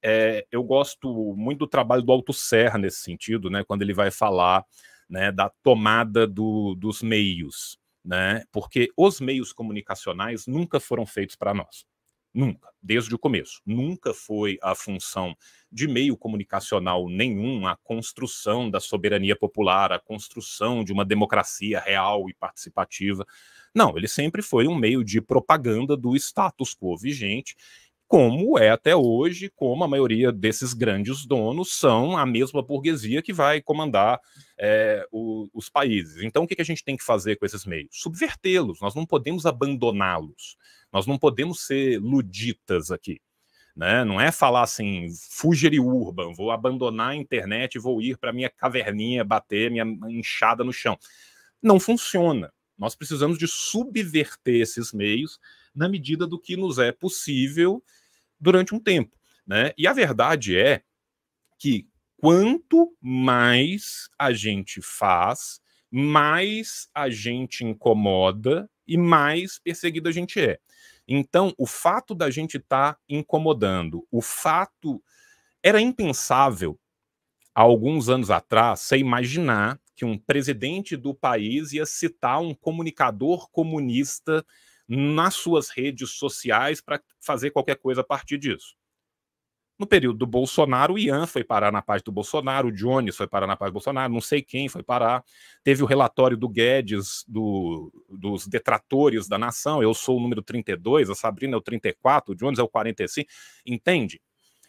é, eu gosto muito do trabalho do Alto Serra nesse sentido, né, quando ele vai falar né, da tomada do, dos meios né? Porque os meios comunicacionais nunca foram feitos para nós. Nunca, desde o começo. Nunca foi a função de meio comunicacional nenhum a construção da soberania popular, a construção de uma democracia real e participativa. Não, ele sempre foi um meio de propaganda do status quo vigente como é até hoje, como a maioria desses grandes donos são a mesma burguesia que vai comandar é, o, os países. Então, o que, que a gente tem que fazer com esses meios? Subvertê-los, nós não podemos abandoná-los, nós não podemos ser luditas aqui. Né? Não é falar assim, fugir urban, vou abandonar a internet e vou ir para minha caverninha bater minha enxada no chão. Não funciona. Nós precisamos de subverter esses meios na medida do que nos é possível durante um tempo. Né? E a verdade é que quanto mais a gente faz, mais a gente incomoda e mais perseguido a gente é. Então, o fato da gente estar tá incomodando, o fato. Era impensável, há alguns anos atrás, você imaginar que um presidente do país ia citar um comunicador comunista nas suas redes sociais para fazer qualquer coisa a partir disso. No período do Bolsonaro, o Ian foi parar na paz do Bolsonaro, o Jones foi parar na paz do Bolsonaro, não sei quem foi parar. Teve o relatório do Guedes, do, dos detratores da nação. Eu sou o número 32, a Sabrina é o 34, o Jones é o 45. Entende?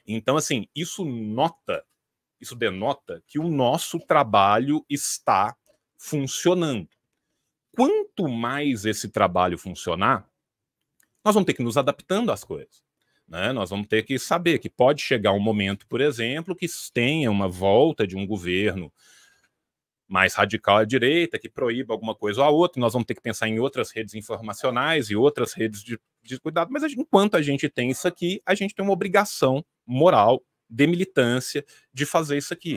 Então, assim, isso nota, isso denota que o nosso trabalho está funcionando quanto mais esse trabalho funcionar, nós vamos ter que nos adaptando às coisas. Né? Nós vamos ter que saber que pode chegar um momento, por exemplo, que tenha uma volta de um governo mais radical à direita, que proíba alguma coisa ou a outra, nós vamos ter que pensar em outras redes informacionais e outras redes de, de cuidado, mas enquanto a gente tem isso aqui, a gente tem uma obrigação moral de militância de fazer isso aqui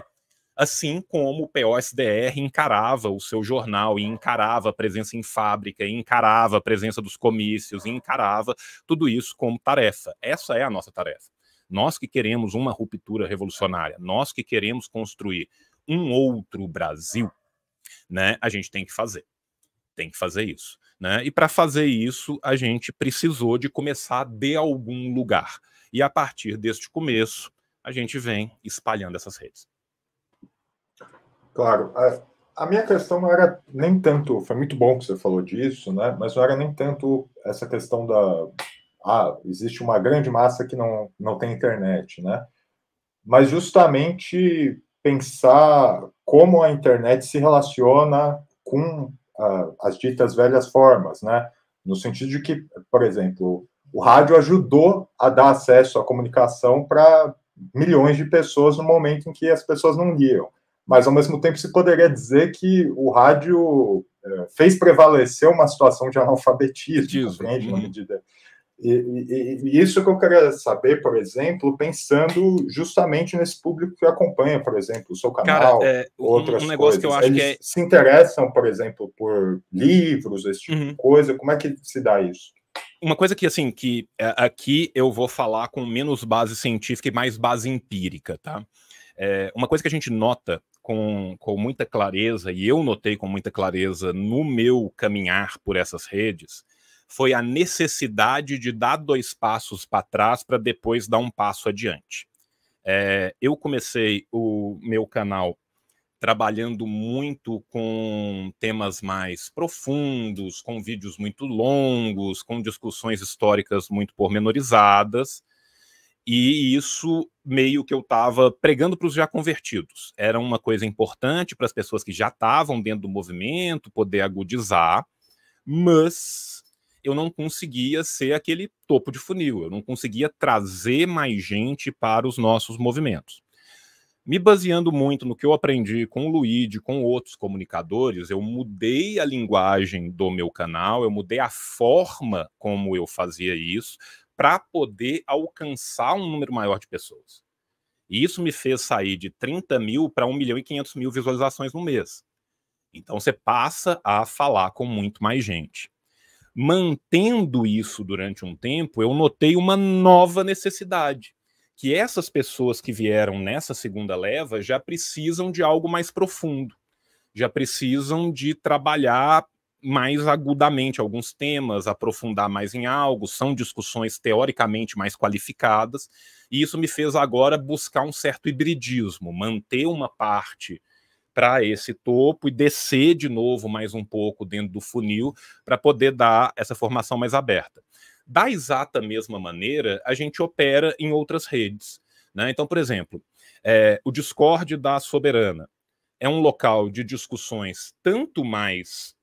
assim como o POSDR encarava o seu jornal, e encarava a presença em fábrica, encarava a presença dos comícios, encarava tudo isso como tarefa. Essa é a nossa tarefa. Nós que queremos uma ruptura revolucionária, nós que queremos construir um outro Brasil, né? A gente tem que fazer. Tem que fazer isso. Né? E para fazer isso, a gente precisou de começar de algum lugar. E a partir deste começo, a gente vem espalhando essas redes. Claro. A, a, minha questão não era nem tanto, foi muito bom que você falou disso, né? Mas não era nem tanto essa questão da ah, existe uma grande massa que não, não tem internet, né? Mas justamente pensar como a internet se relaciona com ah, as ditas velhas formas, né? No sentido de que, por exemplo, o rádio ajudou a dar acesso à comunicação para milhões de pessoas no momento em que as pessoas não liam mas ao mesmo tempo se poderia dizer que o rádio é, fez prevalecer uma situação de analfabetismo, entende? Uhum. E, e, e, isso que eu queria saber, por exemplo, pensando justamente nesse público que acompanha, por exemplo, o seu canal, Cara, é, outras um negócio coisas. Que eu acho Eles que é... se interessam, por exemplo, por livros, esse tipo uhum. de coisa. Como é que se dá isso? Uma coisa que, assim, que é, aqui eu vou falar com menos base científica e mais base empírica, tá? É, uma coisa que a gente nota com, com muita clareza, e eu notei com muita clareza no meu caminhar por essas redes, foi a necessidade de dar dois passos para trás para depois dar um passo adiante. É, eu comecei o meu canal trabalhando muito com temas mais profundos, com vídeos muito longos, com discussões históricas muito pormenorizadas. E isso meio que eu estava pregando para os já convertidos. Era uma coisa importante para as pessoas que já estavam dentro do movimento poder agudizar, mas eu não conseguia ser aquele topo de funil, eu não conseguia trazer mais gente para os nossos movimentos. Me baseando muito no que eu aprendi com o Luíde com outros comunicadores, eu mudei a linguagem do meu canal, eu mudei a forma como eu fazia isso, para poder alcançar um número maior de pessoas. E isso me fez sair de 30 mil para 1 milhão e 500 mil visualizações no mês. Então você passa a falar com muito mais gente. Mantendo isso durante um tempo, eu notei uma nova necessidade, que essas pessoas que vieram nessa segunda leva já precisam de algo mais profundo, já precisam de trabalhar mais agudamente alguns temas, aprofundar mais em algo, são discussões teoricamente mais qualificadas, e isso me fez agora buscar um certo hibridismo, manter uma parte para esse topo e descer de novo mais um pouco dentro do funil para poder dar essa formação mais aberta. Da exata mesma maneira, a gente opera em outras redes. Né? Então, por exemplo, é, o Discord da Soberana é um local de discussões tanto mais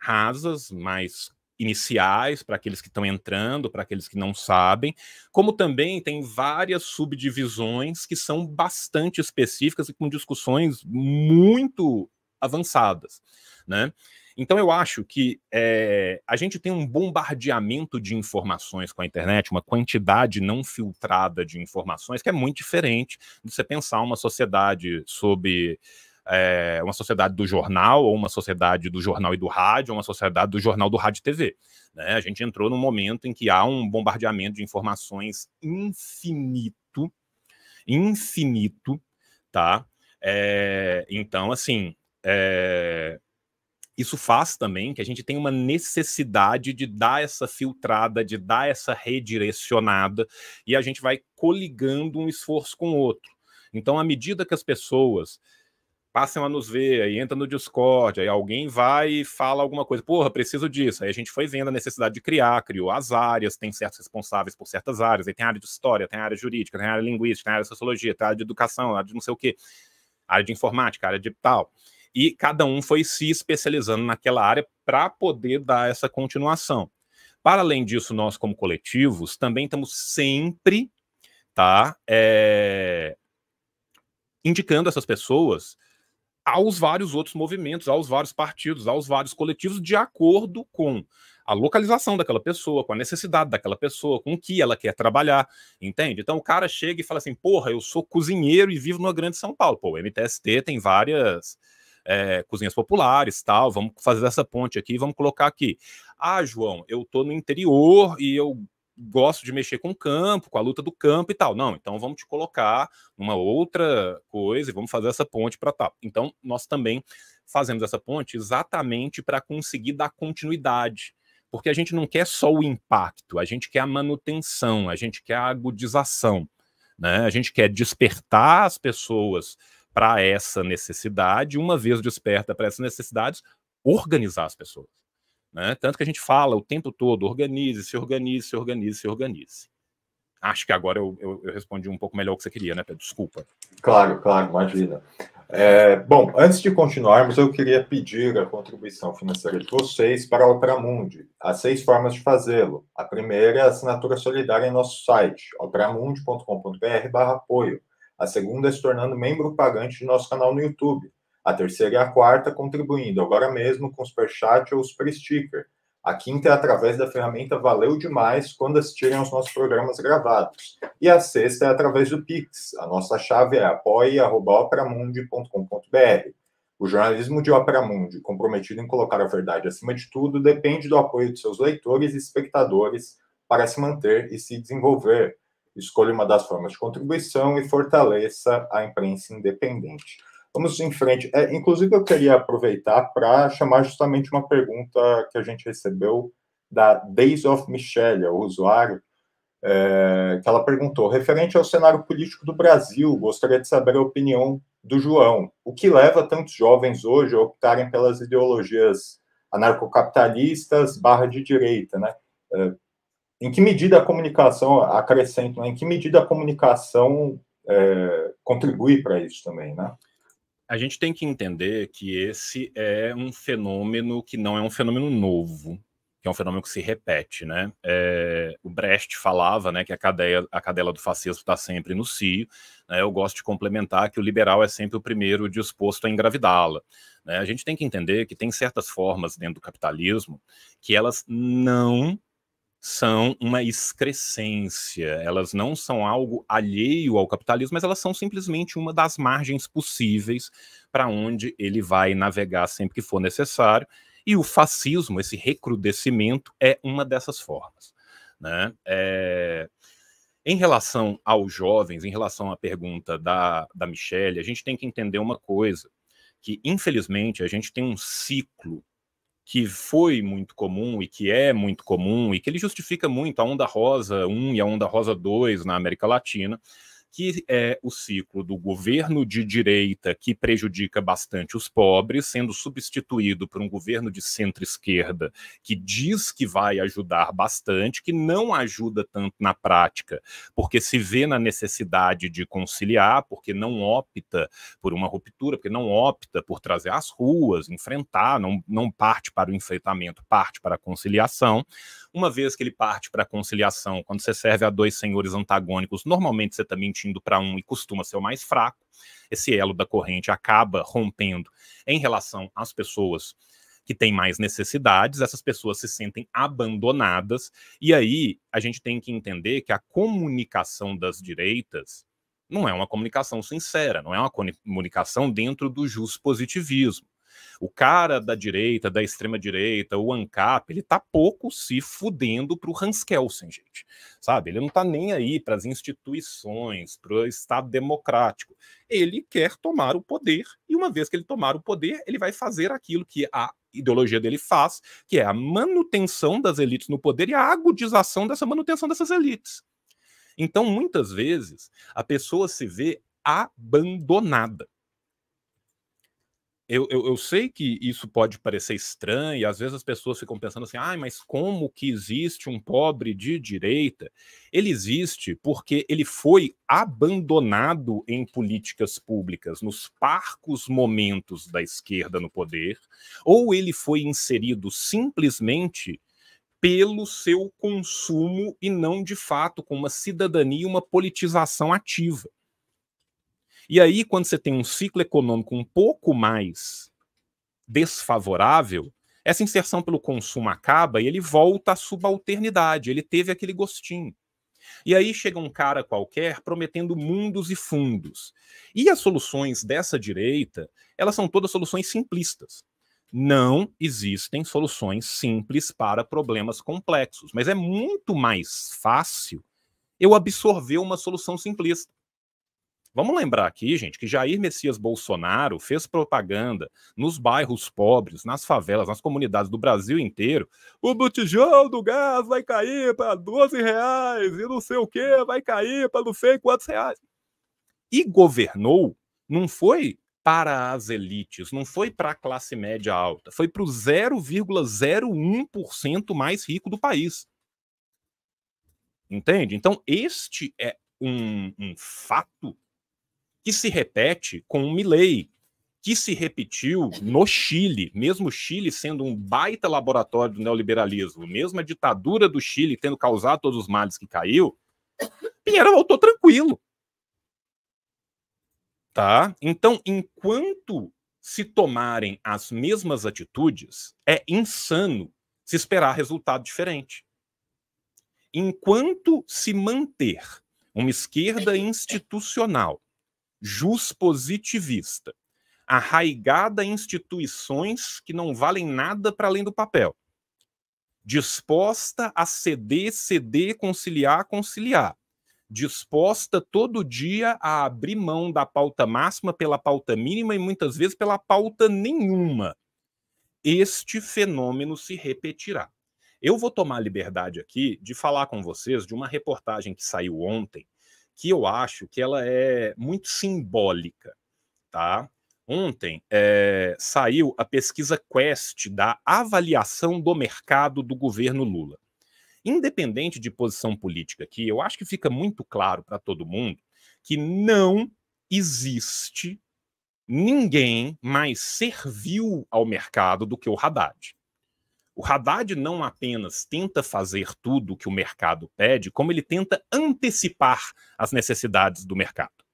rasas, mais iniciais para aqueles que estão entrando, para aqueles que não sabem, como também tem várias subdivisões que são bastante específicas e com discussões muito avançadas, né? Então eu acho que é, a gente tem um bombardeamento de informações com a internet, uma quantidade não filtrada de informações que é muito diferente de você pensar uma sociedade sob é, uma sociedade do jornal, ou uma sociedade do jornal e do rádio, ou uma sociedade do jornal do rádio e TV. Né? A gente entrou num momento em que há um bombardeamento de informações infinito, infinito, tá? É, então, assim, é, isso faz também que a gente tem uma necessidade de dar essa filtrada, de dar essa redirecionada, e a gente vai coligando um esforço com o outro. Então, à medida que as pessoas passem a nos ver, aí entra no Discord, aí alguém vai e fala alguma coisa, porra, preciso disso. Aí a gente foi vendo a necessidade de criar, criou as áreas, tem certos responsáveis por certas áreas, aí tem área de história, tem área jurídica, tem área linguística, tem área de sociologia, tem área de educação, área de não sei o quê, área de informática, área de tal. E cada um foi se especializando naquela área para poder dar essa continuação. Para além disso, nós, como coletivos, também estamos sempre tá, é... indicando essas pessoas aos vários outros movimentos, aos vários partidos, aos vários coletivos, de acordo com a localização daquela pessoa, com a necessidade daquela pessoa, com o que ela quer trabalhar, entende? Então o cara chega e fala assim: porra, eu sou cozinheiro e vivo numa grande São Paulo. Pô, o MTST tem várias. É, cozinhas populares, tal, vamos fazer essa ponte aqui, vamos colocar aqui. Ah, João, eu tô no interior e eu gosto de mexer com o campo, com a luta do campo e tal. Não, então vamos te colocar numa outra coisa e vamos fazer essa ponte para tal. Então, nós também fazemos essa ponte exatamente para conseguir dar continuidade. Porque a gente não quer só o impacto, a gente quer a manutenção, a gente quer a agudização. Né? A gente quer despertar as pessoas para essa necessidade, uma vez desperta para essas necessidades, organizar as pessoas. Né? Tanto que a gente fala o tempo todo: organize, se organize, se organize, se organize. Acho que agora eu, eu, eu respondi um pouco melhor o que você queria, né, Pedro? Desculpa. Claro, claro, imagina. É, bom, antes de continuarmos, eu queria pedir a contribuição financeira de vocês para a Altramundi. Há seis formas de fazê-lo. A primeira é a assinatura solidária em nosso site, altramundi.com.br apoio. A segunda é se tornando membro pagante de nosso canal no YouTube. A terceira e a quarta contribuindo agora mesmo com Super Chat ou Super Sticker. A quinta é através da ferramenta Valeu Demais quando assistirem aos nossos programas gravados. E a sexta é através do Pix. A nossa chave é apoia.operamundi.com.br. O jornalismo de Opera Mundi, comprometido em colocar a verdade acima de tudo, depende do apoio de seus leitores e espectadores para se manter e se desenvolver. Escolha uma das formas de contribuição e fortaleça a imprensa independente. Vamos em frente. É, inclusive, eu queria aproveitar para chamar justamente uma pergunta que a gente recebeu da Days of Michelle, o usuário, é, que ela perguntou, referente ao cenário político do Brasil, gostaria de saber a opinião do João. O que leva tantos jovens hoje a optarem pelas ideologias anarcocapitalistas barra de direita, né? É, em que medida a comunicação, acrescento, né? em que medida a comunicação é, contribui para isso também, né? a gente tem que entender que esse é um fenômeno que não é um fenômeno novo, que é um fenômeno que se repete, né? É, o Brecht falava, né, que a cadeia, a cadela do fascismo está sempre no cio. Né? Eu gosto de complementar que o liberal é sempre o primeiro disposto a engravidá-la. Né? A gente tem que entender que tem certas formas dentro do capitalismo que elas não são uma excrescência, elas não são algo alheio ao capitalismo, mas elas são simplesmente uma das margens possíveis para onde ele vai navegar sempre que for necessário. E o fascismo, esse recrudescimento, é uma dessas formas. Né? É... Em relação aos jovens, em relação à pergunta da, da Michelle, a gente tem que entender uma coisa, que infelizmente a gente tem um ciclo que foi muito comum e que é muito comum e que ele justifica muito a onda rosa 1 e a onda rosa 2 na América Latina, que é o ciclo do governo de direita que prejudica bastante os pobres, sendo substituído por um governo de centro-esquerda que diz que vai ajudar bastante, que não ajuda tanto na prática, porque se vê na necessidade de conciliar, porque não opta por uma ruptura, porque não opta por trazer as ruas, enfrentar, não, não parte para o enfrentamento, parte para a conciliação uma vez que ele parte para a conciliação, quando você serve a dois senhores antagônicos, normalmente você está mentindo para um e costuma ser o mais fraco. Esse elo da corrente acaba rompendo em relação às pessoas que têm mais necessidades, essas pessoas se sentem abandonadas. E aí a gente tem que entender que a comunicação das direitas não é uma comunicação sincera, não é uma comunicação dentro do positivismo. O cara da direita, da extrema direita, o ANCAP, ele tá pouco se fudendo pro Hans Kelsen, gente. Sabe? Ele não tá nem aí para as instituições, para o Estado democrático. Ele quer tomar o poder, e uma vez que ele tomar o poder, ele vai fazer aquilo que a ideologia dele faz, que é a manutenção das elites no poder e a agudização dessa manutenção dessas elites. Então, muitas vezes, a pessoa se vê abandonada eu, eu, eu, sei que isso pode parecer estranho, e às vezes as pessoas ficam pensando assim, ah, mas como que existe um pobre de direita? Ele existe porque ele foi abandonado em políticas públicas, nos parcos momentos da esquerda no poder, ou ele foi inserido simplesmente pelo seu consumo e não de fato com uma cidadania, e uma politização ativa. E aí, quando você tem um ciclo econômico um pouco mais desfavorável, essa inserção pelo consumo acaba e ele volta à subalternidade, ele teve aquele gostinho. E aí chega um cara qualquer prometendo mundos e fundos. E as soluções dessa direita, elas são todas soluções simplistas. Não existem soluções simples para problemas complexos, mas é muito mais fácil eu absorver uma solução simplista. Vamos lembrar aqui, gente, que Jair Messias Bolsonaro fez propaganda nos bairros pobres, nas favelas, nas comunidades do Brasil inteiro. O botijão do gás vai cair para 12 reais e não sei o que vai cair para não sei quantos reais. E governou, não foi para as elites, não foi para a classe média alta, foi para o 0,01% mais rico do país. Entende? Então, este é um, um fato que se repete com o Milley, que se repetiu no Chile, mesmo o Chile sendo um baita laboratório do neoliberalismo, mesmo a ditadura do Chile tendo causado todos os males que caiu, Pinheiro voltou tranquilo. Tá? Então, enquanto se tomarem as mesmas atitudes, é insano se esperar resultado diferente. Enquanto se manter uma esquerda institucional juspositivista, arraigada a instituições que não valem nada para além do papel, disposta a ceder, ceder, conciliar, conciliar, disposta todo dia a abrir mão da pauta máxima pela pauta mínima e muitas vezes pela pauta nenhuma. Este fenômeno se repetirá. Eu vou tomar liberdade aqui de falar com vocês de uma reportagem que saiu ontem que eu acho que ela é muito simbólica, tá? Ontem é, saiu a pesquisa Quest da avaliação do mercado do governo Lula. Independente de posição política aqui, eu acho que fica muito claro para todo mundo que não existe ninguém mais servil ao mercado do que o Haddad. O Haddad não apenas tenta fazer tudo o que o mercado pede, como ele tenta antecipar as necessidades do mercado.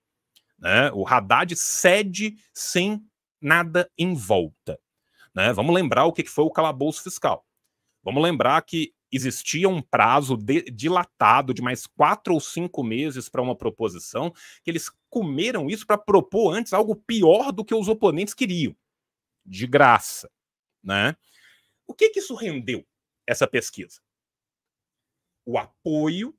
Né? O Haddad cede sem nada em volta. Né? Vamos lembrar o que foi o calabouço fiscal. Vamos lembrar que existia um prazo de, dilatado de mais quatro ou cinco meses para uma proposição, que eles comeram isso para propor antes algo pior do que os oponentes queriam, de graça. Né? O que, que isso rendeu, essa pesquisa? O apoio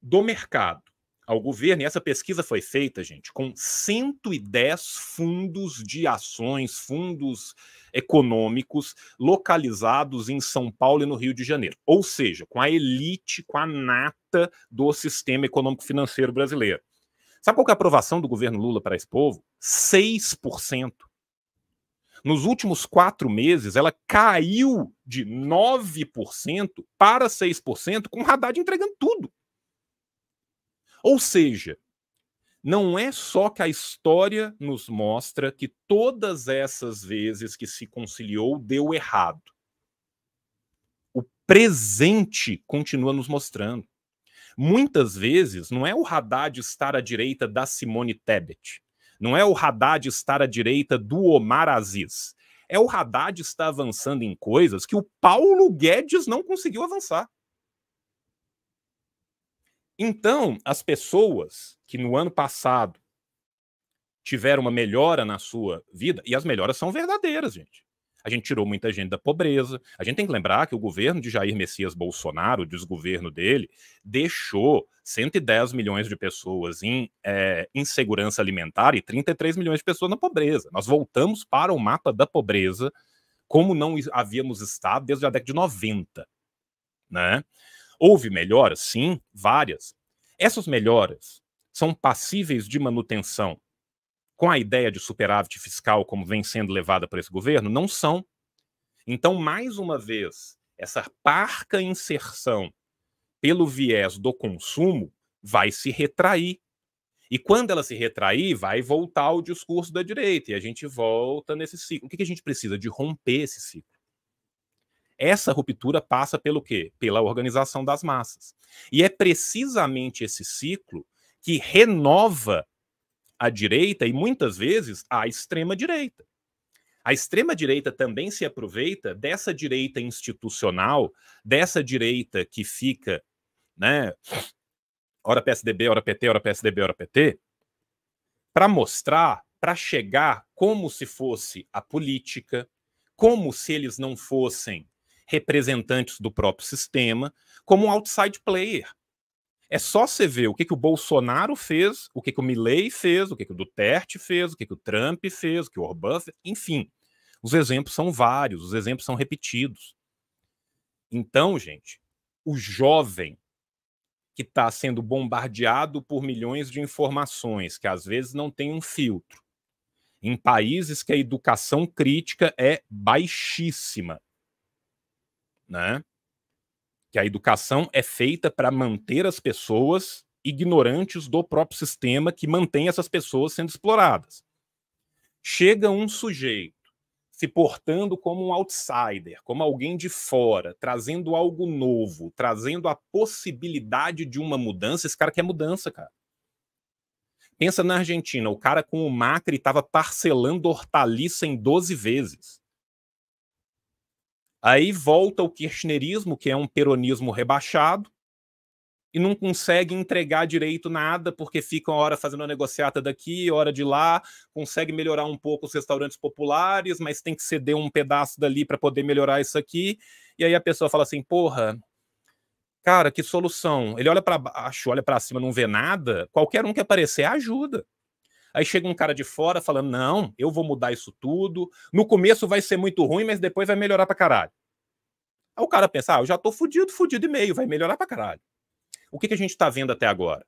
do mercado ao governo, e essa pesquisa foi feita, gente, com 110 fundos de ações, fundos econômicos localizados em São Paulo e no Rio de Janeiro. Ou seja, com a elite, com a nata do sistema econômico financeiro brasileiro. Sabe qual é a aprovação do governo Lula para esse povo? 6%. Nos últimos quatro meses, ela caiu de 9% para 6%, com o Haddad entregando tudo. Ou seja, não é só que a história nos mostra que todas essas vezes que se conciliou deu errado. O presente continua nos mostrando. Muitas vezes não é o Haddad estar à direita da Simone Tebet. Não é o Haddad estar à direita do Omar Aziz. É o Haddad estar avançando em coisas que o Paulo Guedes não conseguiu avançar. Então, as pessoas que no ano passado tiveram uma melhora na sua vida, e as melhoras são verdadeiras, gente a gente tirou muita gente da pobreza. A gente tem que lembrar que o governo de Jair Messias Bolsonaro, o desgoverno dele, deixou 110 milhões de pessoas em é, insegurança alimentar e 33 milhões de pessoas na pobreza. Nós voltamos para o mapa da pobreza, como não havíamos estado desde a década de 90. Né? Houve melhoras? Sim, várias. Essas melhoras são passíveis de manutenção com a ideia de superávit fiscal como vem sendo levada por esse governo, não são. Então, mais uma vez, essa parca inserção pelo viés do consumo vai se retrair. E quando ela se retrair, vai voltar o discurso da direita. E a gente volta nesse ciclo. O que a gente precisa? De romper esse ciclo. Essa ruptura passa pelo quê? Pela organização das massas. E é precisamente esse ciclo que renova à direita e muitas vezes à extrema direita. A extrema direita também se aproveita dessa direita institucional, dessa direita que fica, né, ora PSDB, ora PT, ora PSDB, ora PT, para mostrar, para chegar como se fosse a política, como se eles não fossem representantes do próprio sistema, como um outside player. É só você ver o que, que o Bolsonaro fez, o que, que o Milley fez, o que, que o Duterte fez, o que, que o Trump fez, o que o Orbán fez, enfim. Os exemplos são vários, os exemplos são repetidos. Então, gente, o jovem que está sendo bombardeado por milhões de informações, que às vezes não tem um filtro, em países que a educação crítica é baixíssima, né? que a educação é feita para manter as pessoas ignorantes do próprio sistema que mantém essas pessoas sendo exploradas. Chega um sujeito se portando como um outsider, como alguém de fora, trazendo algo novo, trazendo a possibilidade de uma mudança. Esse cara quer mudança, cara. Pensa na Argentina, o cara com o Macri estava parcelando hortaliça em 12 vezes. Aí volta o kirchnerismo, que é um peronismo rebaixado, e não consegue entregar direito nada, porque fica uma hora fazendo a negociata daqui, hora de lá, consegue melhorar um pouco os restaurantes populares, mas tem que ceder um pedaço dali para poder melhorar isso aqui. E aí a pessoa fala assim: porra, cara, que solução? Ele olha para baixo, olha para cima, não vê nada, qualquer um que aparecer ajuda. Aí chega um cara de fora falando: não, eu vou mudar isso tudo. No começo vai ser muito ruim, mas depois vai melhorar pra caralho. Aí o cara pensa: ah, eu já tô fudido, fudido e meio, vai melhorar pra caralho. O que, que a gente tá vendo até agora?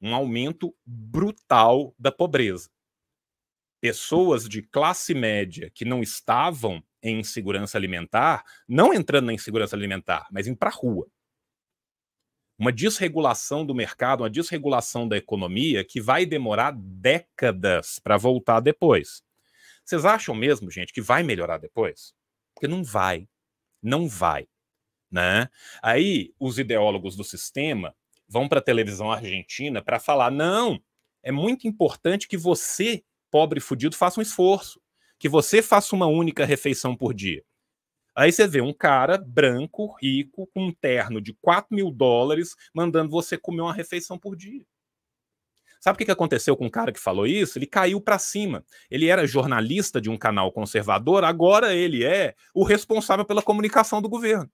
Um aumento brutal da pobreza. Pessoas de classe média que não estavam em insegurança alimentar, não entrando na insegurança alimentar, mas indo pra rua uma desregulação do mercado, uma desregulação da economia que vai demorar décadas para voltar depois. Vocês acham mesmo, gente, que vai melhorar depois? Porque não vai. Não vai. Né? Aí os ideólogos do sistema vão para a televisão argentina para falar: não, é muito importante que você, pobre fudido, faça um esforço, que você faça uma única refeição por dia. Aí você vê um cara branco, rico, com um terno de 4 mil dólares, mandando você comer uma refeição por dia. Sabe o que aconteceu com o cara que falou isso? Ele caiu para cima. Ele era jornalista de um canal conservador, agora ele é o responsável pela comunicação do governo.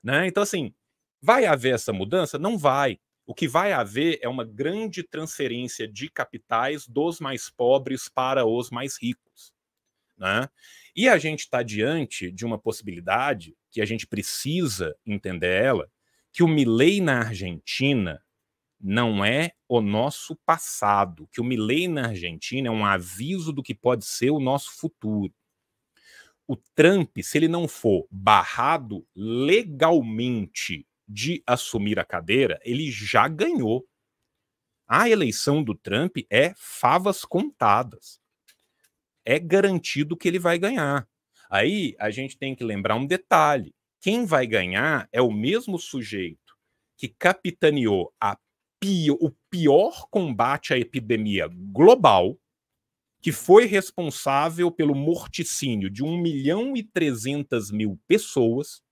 Né? Então, assim, vai haver essa mudança? Não vai. O que vai haver é uma grande transferência de capitais dos mais pobres para os mais ricos. Né? E a gente está diante de uma possibilidade que a gente precisa entender ela, que o Milei na Argentina não é o nosso passado, que o Milei na Argentina é um aviso do que pode ser o nosso futuro. O Trump, se ele não for barrado legalmente de assumir a cadeira, ele já ganhou. A eleição do Trump é favas contadas é garantido que ele vai ganhar. Aí a gente tem que lembrar um detalhe: quem vai ganhar é o mesmo sujeito que capitaneou o pior combate à epidemia global, que foi responsável pelo morticínio de 1 milhão e 300 mil pessoas,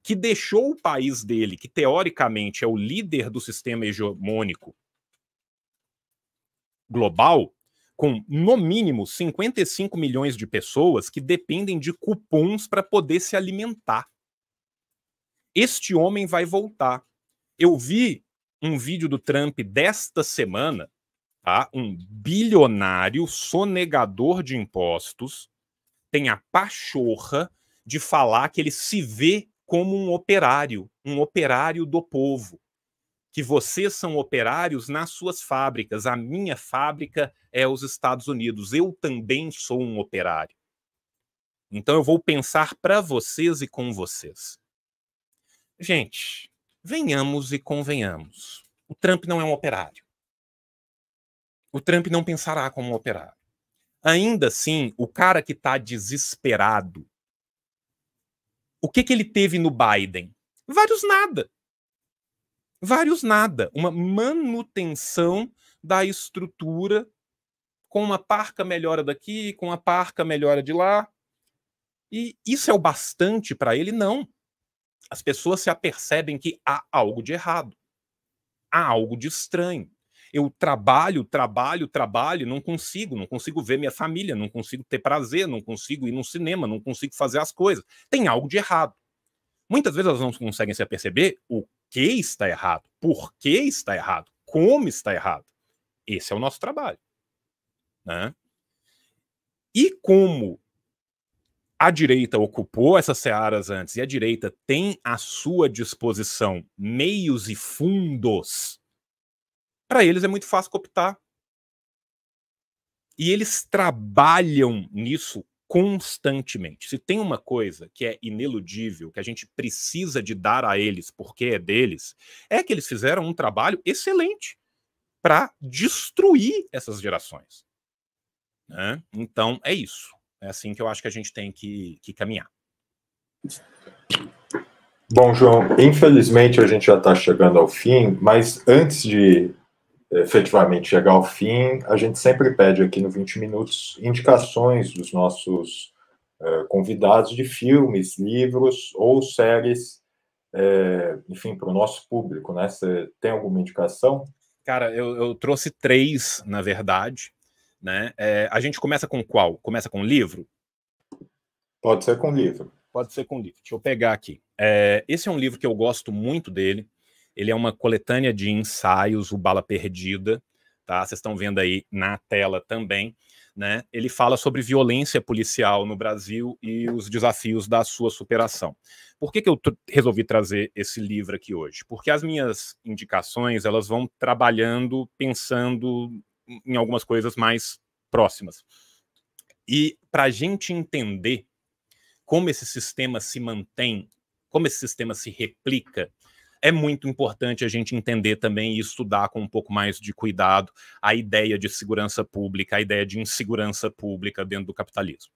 que deixou o país dele, que teoricamente é o líder do sistema hegemônico global, com, no mínimo, 55 milhões de pessoas que dependem de cupons para poder se alimentar. Este homem vai voltar. Eu vi um vídeo do Trump desta semana, tá? um bilionário sonegador de impostos, tem a pachorra de falar que ele se vê como um operário, um operário do povo que vocês são operários nas suas fábricas. A minha fábrica é os Estados Unidos. Eu também sou um operário. Então eu vou pensar para vocês e com vocês. Gente, venhamos e convenhamos. O Trump não é um operário. O Trump não pensará como um operário. Ainda assim, o cara que está desesperado, o que, que ele teve no Biden? Vários nada. Vários nada, uma manutenção da estrutura com uma parca melhora daqui, com uma parca melhora de lá. E isso é o bastante para ele? Não. As pessoas se apercebem que há algo de errado, há algo de estranho. Eu trabalho, trabalho, trabalho, não consigo, não consigo ver minha família, não consigo ter prazer, não consigo ir no cinema, não consigo fazer as coisas. Tem algo de errado. Muitas vezes elas não conseguem se aperceber o que está errado, por que está errado, como está errado. Esse é o nosso trabalho. Né? E como a direita ocupou essas searas antes e a direita tem à sua disposição meios e fundos, para eles é muito fácil cooptar. E eles trabalham nisso constantemente. Se tem uma coisa que é ineludível, que a gente precisa de dar a eles porque é deles, é que eles fizeram um trabalho excelente para destruir essas gerações. Né? Então, é isso. É assim que eu acho que a gente tem que, que caminhar. Bom, João, infelizmente a gente já está chegando ao fim, mas antes de efetivamente chegar ao fim, a gente sempre pede aqui no 20 Minutos indicações dos nossos eh, convidados de filmes, livros ou séries, eh, enfim, para o nosso público, né? Você tem alguma indicação? Cara, eu, eu trouxe três, na verdade, né? É, a gente começa com qual? Começa com livro? Pode ser com livro. Pode ser com livro. Deixa eu pegar aqui. É, esse é um livro que eu gosto muito dele. Ele é uma coletânea de ensaios, o Bala Perdida, tá? Vocês estão vendo aí na tela também, né? Ele fala sobre violência policial no Brasil e os desafios da sua superação. Por que, que eu resolvi trazer esse livro aqui hoje? Porque as minhas indicações, elas vão trabalhando, pensando em algumas coisas mais próximas. E para a gente entender como esse sistema se mantém, como esse sistema se replica, é muito importante a gente entender também e estudar com um pouco mais de cuidado a ideia de segurança pública, a ideia de insegurança pública dentro do capitalismo.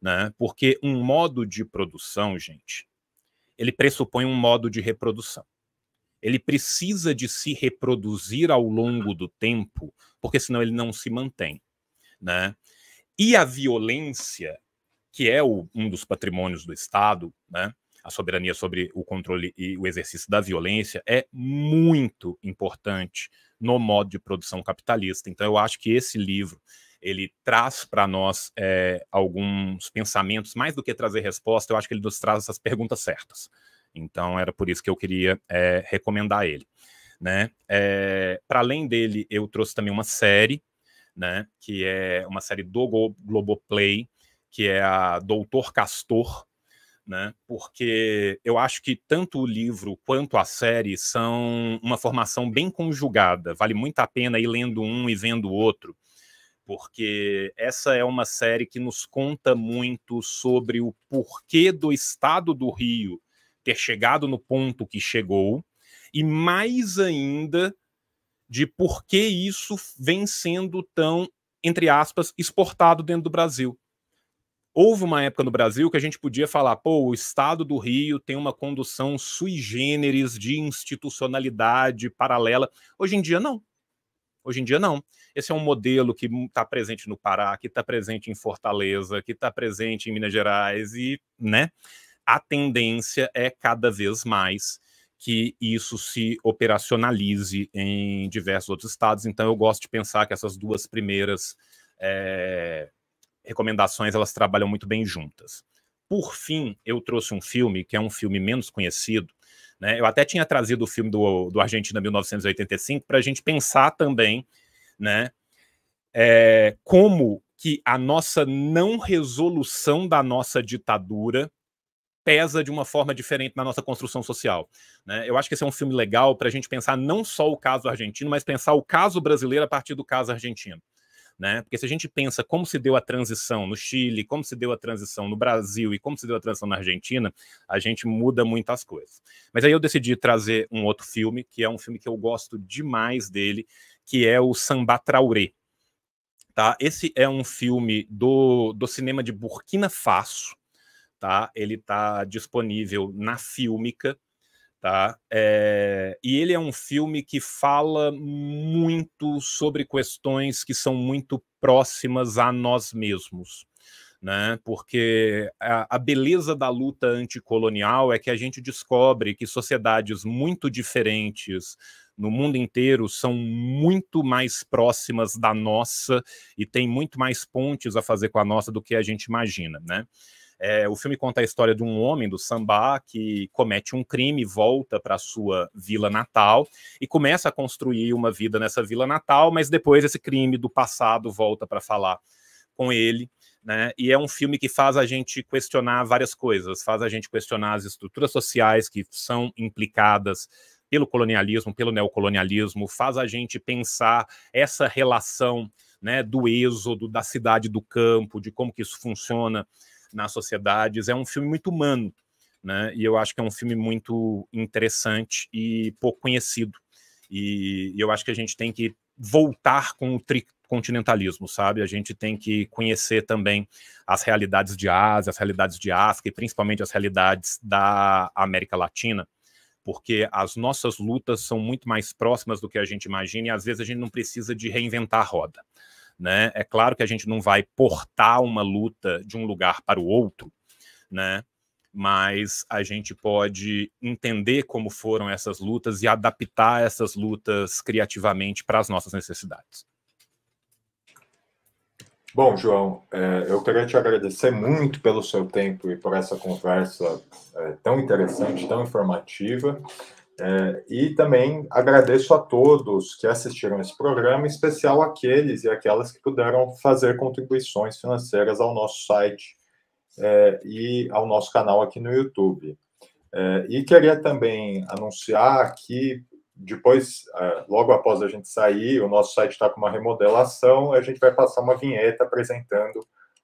Né? Porque um modo de produção, gente, ele pressupõe um modo de reprodução. Ele precisa de se reproduzir ao longo do tempo, porque senão ele não se mantém. Né? E a violência, que é o, um dos patrimônios do Estado, né? a soberania sobre o controle e o exercício da violência é muito importante no modo de produção capitalista. Então, eu acho que esse livro ele traz para nós é, alguns pensamentos, mais do que trazer resposta, eu acho que ele nos traz essas perguntas certas. Então, era por isso que eu queria é, recomendar ele. Né? É, eh, para além dele, eu trouxe também uma série, né, que é uma série do Globoplay, que é a Doutor Castor, né? Porque eu acho que tanto o livro quanto a série são uma formação bem conjugada. Vale muito a pena ir lendo um e vendo o outro, porque essa é uma série que nos conta muito sobre o porquê do estado do Rio ter chegado no ponto que chegou e mais ainda de por que isso vem sendo tão entre aspas exportado dentro do Brasil Houve uma época no Brasil que a gente podia falar, pô, o estado do Rio tem uma condução sui generis de institucionalidade paralela. Hoje em dia, não. Hoje em dia, não. Esse é um modelo que está presente no Pará, que está presente em Fortaleza, que está presente em Minas Gerais, e, né, a tendência é cada vez mais que isso se operacionalize em diversos outros estados. Então, eu gosto de pensar que essas duas primeiras. É recomendações elas trabalham muito bem juntas. Por fim, eu trouxe um filme que é um filme menos conhecido. Né? Eu até tinha trazido o filme do, do Argentina 1985 para a gente pensar também né, é, como que a nossa não resolução da nossa ditadura pesa de uma forma diferente na nossa construção social. Né? Eu acho que esse é um filme legal para a gente pensar não só o caso argentino, mas pensar o caso brasileiro a partir do caso argentino né? Porque se a gente pensa como se deu a transição no Chile, como se deu a transição no Brasil e como se deu a transição na Argentina, a gente muda muitas coisas. Mas aí eu decidi trazer um outro filme, que é um filme que eu gosto demais dele, que é o Samba Traoré. Tá? Esse é um filme do, do cinema de Burkina Faso, tá? Ele está disponível na Filmica, Tá? É... e ele é um filme que fala muito sobre questões que são muito próximas a nós mesmos. Né? Porque a, a, beleza da luta anticolonial é que a gente descobre que sociedades muito diferentes no mundo inteiro são muito mais próximas da nossa e têm muito mais pontes a fazer com a nossa do que a gente imagina, né? É, o filme conta a história de um homem do samba que comete um crime, volta para sua vila natal e começa a construir uma vida nessa vila natal, mas depois esse crime do passado volta para falar com ele. Né? E é um filme que faz a gente questionar várias coisas, faz a gente questionar as estruturas sociais que são implicadas pelo colonialismo, pelo neocolonialismo, faz a gente pensar essa relação né, do êxodo, da cidade do campo, de como que isso funciona nas sociedades. É um filme muito humano, né? E eu acho que é um filme muito interessante e pouco conhecido. E eu acho que a gente tem que voltar com o tricontinentalismo, sabe? A gente tem que conhecer também as realidades de Ásia, as realidades de África e principalmente as realidades da América Latina, porque as nossas lutas são muito mais próximas do que a gente imagina e às vezes a gente não precisa de reinventar a roda. Né? É claro que a gente não vai portar uma luta de um lugar para o outro, né? mas a gente pode entender como foram essas lutas e adaptar essas lutas criativamente para as nossas necessidades. Bom, João, é, eu queria te agradecer muito pelo seu tempo e por essa conversa é, tão interessante, tão informativa. É, e também agradeço a todos que assistiram esse programa, em especial aqueles e aquelas que puderam fazer contribuições financeiras ao nosso site é, e ao nosso canal aqui no YouTube. É, e queria também anunciar que depois, é, logo após a gente sair, o nosso site está com uma remodelação, a gente vai passar uma vinheta apresentando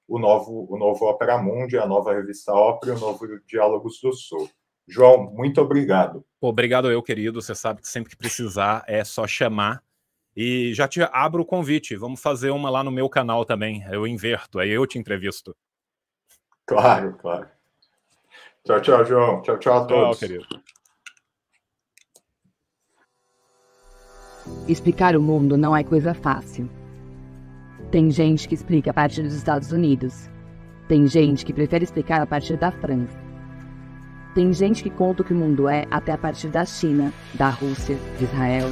o novo, o novo Opera Mundi, a nova revista Opera e o novo Diálogos do Sul. João, muito obrigado. Obrigado eu, querido. Você sabe que sempre que precisar é só chamar. E já te abro o convite. Vamos fazer uma lá no meu canal também. Eu inverto, aí eu te entrevisto. Claro, claro. Tchau, tchau, João. Tchau, tchau a todos. Tchau, querido. Explicar o mundo não é coisa fácil. Tem gente que explica a partir dos Estados Unidos. Tem gente que prefere explicar a partir da França. Tem gente que conta o que o mundo é até a partir da China, da Rússia, de Israel.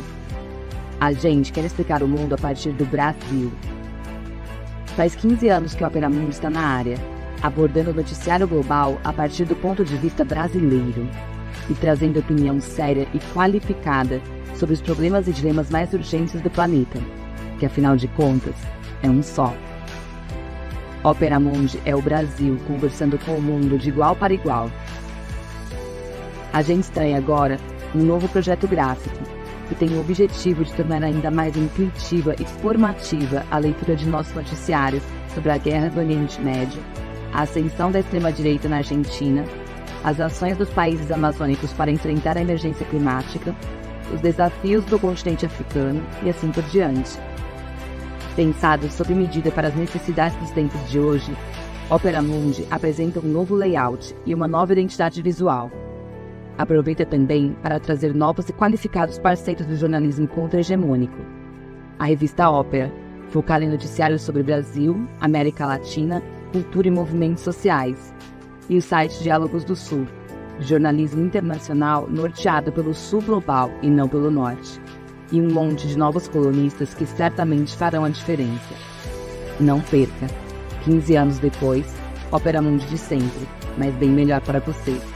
A gente quer explicar o mundo a partir do Brasil. Faz 15 anos que o Opera Mundo está na área, abordando o noticiário global a partir do ponto de vista brasileiro e trazendo opinião séria e qualificada sobre os problemas e dilemas mais urgentes do planeta, que afinal de contas é um só. Opera Mundi é o Brasil conversando com o mundo de igual para igual, a gente tem agora um novo projeto gráfico, que tem o objetivo de tornar ainda mais intuitiva e formativa a leitura de nossos noticiários sobre a guerra do Oriente Médio, a ascensão da extrema-direita na Argentina, as ações dos países amazônicos para enfrentar a emergência climática, os desafios do continente africano e assim por diante. Pensado sob medida para as necessidades dos tempos de hoje, Opera Mundi apresenta um novo layout e uma nova identidade visual. Aproveita também para trazer novos e qualificados parceiros do jornalismo contra-hegemônico. A revista Ópera, focada em noticiários sobre Brasil, América Latina, cultura e movimentos sociais. E o site Diálogos do Sul, jornalismo internacional norteado pelo Sul Global e não pelo Norte. E um monte de novos colunistas que certamente farão a diferença. Não perca! 15 anos depois, Ópera Mundi de sempre, mas bem melhor para você.